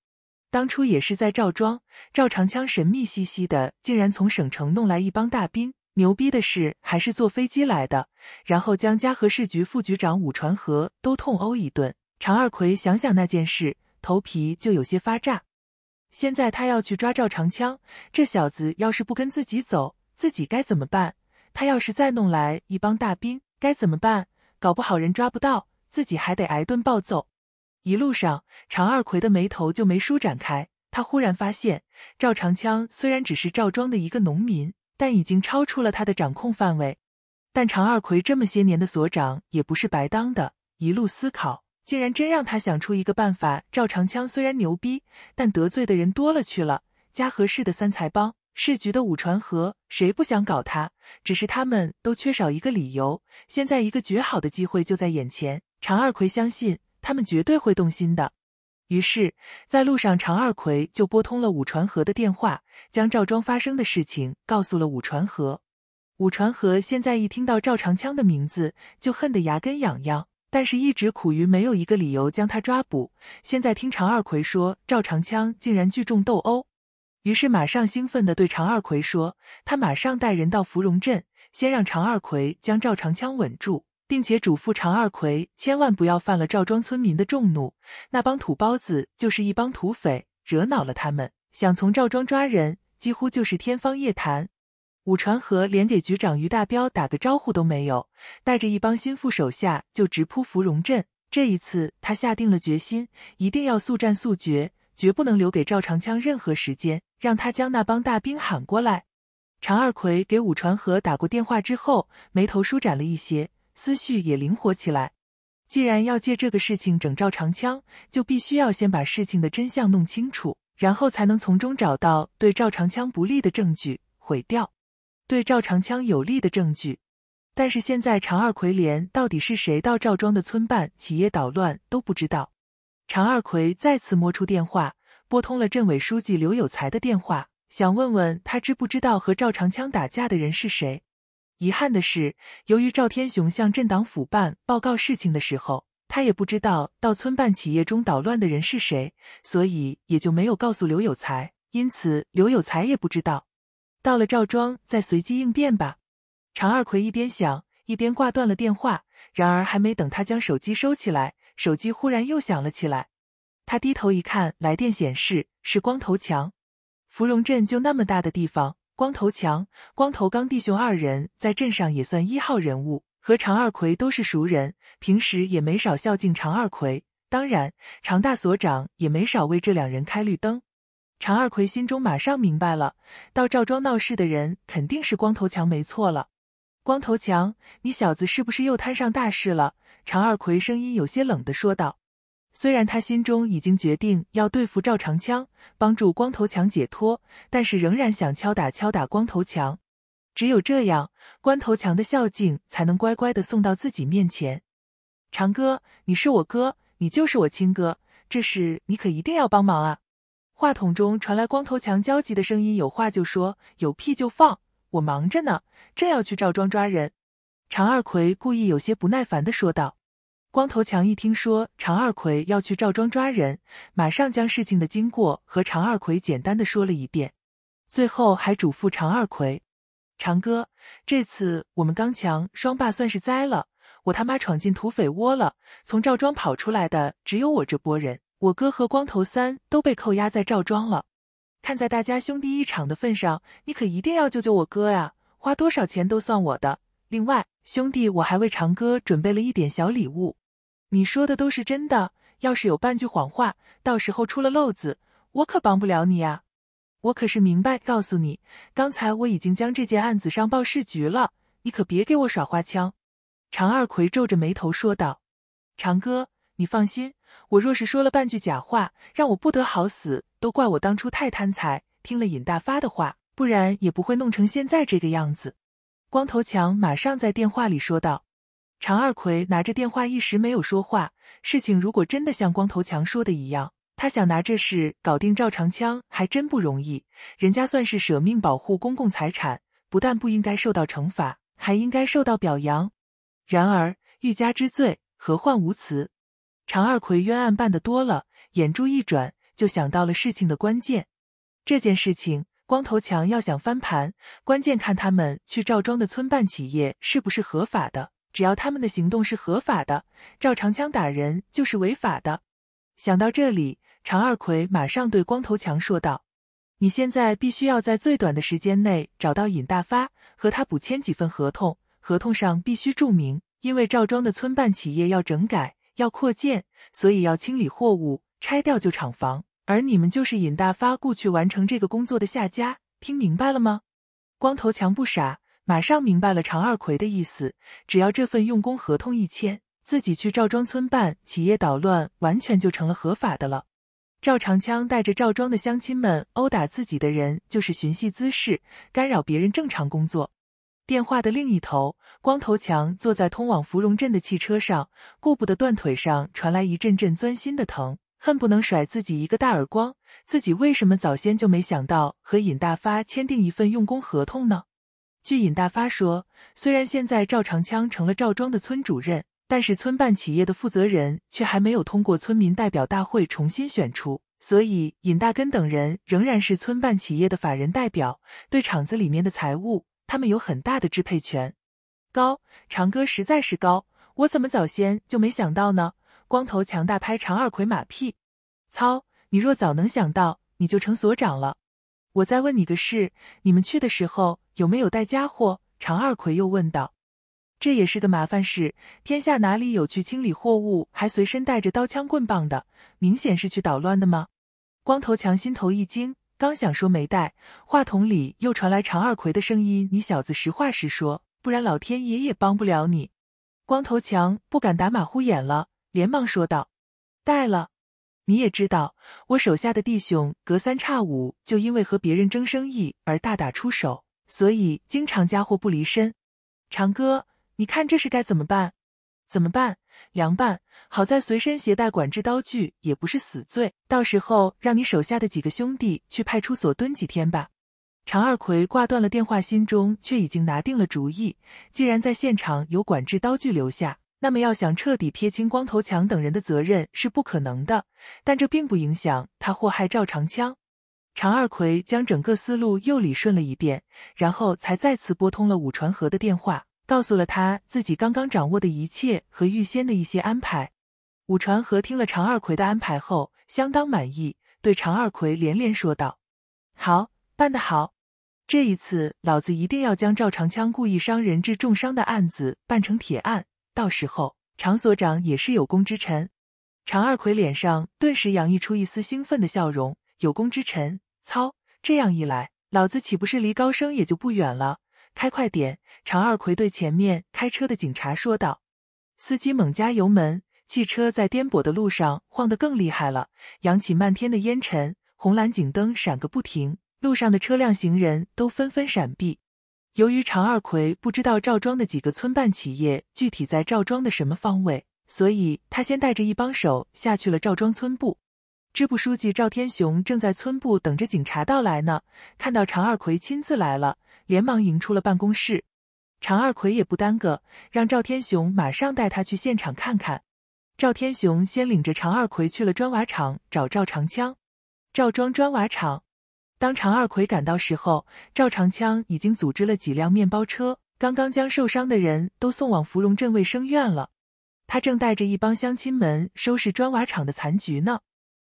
当初也是在赵庄，赵长枪神秘兮兮的，竟然从省城弄来一帮大兵。牛逼的是，还是坐飞机来的，然后将嘉禾市局副局长武传和都痛殴一顿。常二奎想想那件事，头皮就有些发炸。现在他要去抓赵长枪，这小子要是不跟自己走，自己该怎么办？他要是再弄来一帮大兵，该怎么办？搞不好人抓不到，自己还得挨顿暴揍。一路上，常二奎的眉头就没舒展开。他忽然发现，赵长枪虽然只是赵庄的一个农民。但已经超出了他的掌控范围。但常二奎这么些年的所长也不是白当的，一路思考，竟然真让他想出一个办法。赵长枪虽然牛逼，但得罪的人多了去了，嘉禾市的三才帮，市局的武传和，谁不想搞他？只是他们都缺少一个理由。现在一个绝好的机会就在眼前，常二奎相信他们绝对会动心的。于是，在路上，常二奎就拨通了武传和的电话，将赵庄发生的事情告诉了武传和。武传和现在一听到赵长枪的名字，就恨得牙根痒痒，但是一直苦于没有一个理由将他抓捕。现在听常二奎说赵长枪竟然聚众斗殴，于是马上兴奋地对常二奎说：“他马上带人到芙蓉镇，先让常二奎将赵长枪稳住。”并且嘱咐常二奎千万不要犯了赵庄村民的众怒，那帮土包子就是一帮土匪，惹恼了他们，想从赵庄抓人，几乎就是天方夜谭。武传和连给局长于大彪打个招呼都没有，带着一帮心腹手下就直扑芙蓉镇。这一次，他下定了决心，一定要速战速决，绝不能留给赵长枪任何时间，让他将那帮大兵喊过来。常二奎给武传和打过电话之后，眉头舒展了一些。思绪也灵活起来。既然要借这个事情整赵长枪，就必须要先把事情的真相弄清楚，然后才能从中找到对赵长枪不利的证据，毁掉对赵长枪有利的证据。但是现在常二奎连到底是谁到赵庄的村办企业捣乱都不知道。常二奎再次摸出电话，拨通了镇委书记刘有才的电话，想问问他知不知道和赵长枪打架的人是谁。遗憾的是，由于赵天雄向镇党府办报告事情的时候，他也不知道到村办企业中捣乱的人是谁，所以也就没有告诉刘有才，因此刘有才也不知道。到了赵庄再随机应变吧。常二奎一边想一边挂断了电话。然而还没等他将手机收起来，手机忽然又响了起来。他低头一看，来电显示是光头强。芙蓉镇就那么大的地方。光头强、光头刚弟兄二人在镇上也算一号人物，和常二奎都是熟人，平时也没少孝敬常二奎。当然，常大所长也没少为这两人开绿灯。常二奎心中马上明白了，到赵庄闹事的人肯定是光头强没错了。光头强，你小子是不是又摊上大事了？常二奎声音有些冷的说道。虽然他心中已经决定要对付赵长枪，帮助光头强解脱，但是仍然想敲打敲打光头强，只有这样，光头强的孝敬才能乖乖的送到自己面前。长哥，你是我哥，你就是我亲哥，这事你可一定要帮忙啊！话筒中传来光头强焦急的声音：“有话就说，有屁就放，我忙着呢，正要去赵庄抓人。”常二奎故意有些不耐烦的说道。光头强一听说常二奎要去赵庄抓人，马上将事情的经过和常二奎简单的说了一遍，最后还嘱咐常二奎：“常哥，这次我们刚强双霸算是栽了，我他妈闯进土匪窝了，从赵庄跑出来的只有我这波人，我哥和光头三都被扣押在赵庄了。看在大家兄弟一场的份上，你可一定要救救我哥啊！花多少钱都算我的。另外，兄弟，我还为常哥准备了一点小礼物。”你说的都是真的，要是有半句谎话，到时候出了漏子，我可帮不了你啊！我可是明白，告诉你，刚才我已经将这件案子上报市局了，你可别给我耍花枪。”常二奎皱着眉头说道，“常哥，你放心，我若是说了半句假话，让我不得好死，都怪我当初太贪财，听了尹大发的话，不然也不会弄成现在这个样子。”光头强马上在电话里说道。常二奎拿着电话，一时没有说话。事情如果真的像光头强说的一样，他想拿这事搞定赵长枪还真不容易。人家算是舍命保护公共财产，不但不应该受到惩罚，还应该受到表扬。然而，欲加之罪，何患无辞？常二奎冤案办的多了，眼珠一转，就想到了事情的关键。这件事情，光头强要想翻盘，关键看他们去赵庄的村办企业是不是合法的。只要他们的行动是合法的，照长枪打人就是违法的。想到这里，常二奎马上对光头强说道：“你现在必须要在最短的时间内找到尹大发，和他补签几份合同，合同上必须注明，因为赵庄的村办企业要整改、要扩建，所以要清理货物，拆掉旧厂房，而你们就是尹大发雇去完成这个工作的下家，听明白了吗？”光头强不傻。马上明白了常二奎的意思，只要这份用工合同一签，自己去赵庄村办企业捣乱，完全就成了合法的了。赵长枪带着赵庄的乡亲们殴打自己的人，就是寻衅滋事，干扰别人正常工作。电话的另一头，光头强坐在通往芙蓉镇的汽车上，顾不得断腿上传来一阵阵钻心的疼，恨不能甩自己一个大耳光。自己为什么早先就没想到和尹大发签订一份用工合同呢？据尹大发说，虽然现在赵长枪成了赵庄的村主任，但是村办企业的负责人却还没有通过村民代表大会重新选出，所以尹大根等人仍然是村办企业的法人代表，对厂子里面的财务，他们有很大的支配权。高长哥实在是高，我怎么早先就没想到呢？光头强大拍常二奎马屁，操！你若早能想到，你就成所长了。我再问你个事，你们去的时候有没有带家伙？常二奎又问道。这也是个麻烦事，天下哪里有去清理货物还随身带着刀枪棍棒的？明显是去捣乱的吗？光头强心头一惊，刚想说没带，话筒里又传来常二奎的声音：“你小子实话实说，不然老天爷也帮不了你。”光头强不敢打马虎眼了，连忙说道：“带了。”你也知道，我手下的弟兄隔三差五就因为和别人争生意而大打出手，所以经常家伙不离身。长哥，你看这是该怎么办？怎么办？凉拌。好在随身携带管制刀具也不是死罪，到时候让你手下的几个兄弟去派出所蹲几天吧。常二奎挂断了电话，心中却已经拿定了主意。既然在现场有管制刀具留下。那么要想彻底撇清光头强等人的责任是不可能的，但这并不影响他祸害赵长枪。常二奎将整个思路又理顺了一遍，然后才再次拨通了武传和的电话，告诉了他自己刚刚掌握的一切和预先的一些安排。武传和听了常二奎的安排后，相当满意，对常二奎连连说道：“好，办得好！这一次老子一定要将赵长枪故意伤人致重伤的案子办成铁案。”到时候常所长也是有功之臣，常二奎脸上顿时洋溢出一丝兴奋的笑容。有功之臣，操！这样一来，老子岂不是离高升也就不远了？开快点！常二奎对前面开车的警察说道。司机猛加油门，汽车在颠簸的路上晃得更厉害了，扬起漫天的烟尘，红蓝警灯闪个不停，路上的车辆行人都纷纷闪避。由于常二奎不知道赵庄的几个村办企业具体在赵庄的什么方位，所以他先带着一帮手下去了赵庄村部。支部书记赵天雄正在村部等着警察到来呢，看到常二奎亲自来了，连忙迎出了办公室。常二奎也不耽搁，让赵天雄马上带他去现场看看。赵天雄先领着常二奎去了砖瓦厂找赵长枪。赵庄砖瓦厂。当常二奎赶到时候，赵长枪已经组织了几辆面包车，刚刚将受伤的人都送往芙蓉镇卫生院了。他正带着一帮乡亲们收拾砖瓦厂的残局呢。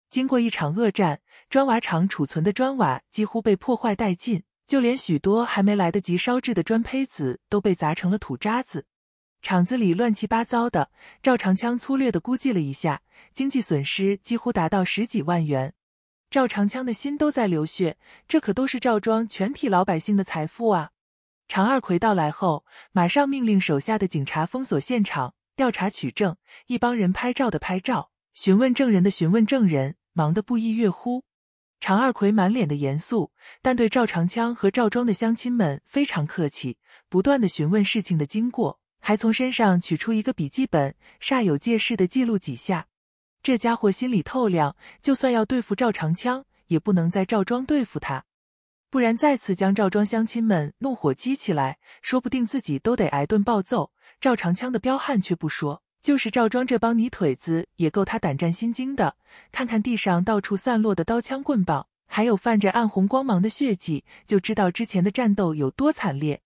经过一场恶战，砖瓦厂储存的砖瓦几乎被破坏殆尽，就连许多还没来得及烧制的砖坯子都被砸成了土渣子。厂子里乱七八糟的。赵长枪粗略的估计了一下，经济损失几乎达到十几万元。赵长枪的心都在流血，这可都是赵庄全体老百姓的财富啊！常二奎到来后，马上命令手下的警察封锁现场，调查取证。一帮人拍照的拍照，询问证人的询问证人，忙得不亦乐乎。常二奎满脸的严肃，但对赵长枪和赵庄的乡亲们非常客气，不断的询问事情的经过，还从身上取出一个笔记本，煞有介事的记录几下。这家伙心里透亮，就算要对付赵长枪，也不能在赵庄对付他，不然再次将赵庄乡亲们怒火激起来，说不定自己都得挨顿暴揍。赵长枪的彪悍却不说，就是赵庄这帮泥腿子也够他胆战心惊的。看看地上到处散落的刀枪棍棒，还有泛着暗红光芒的血迹，就知道之前的战斗有多惨烈。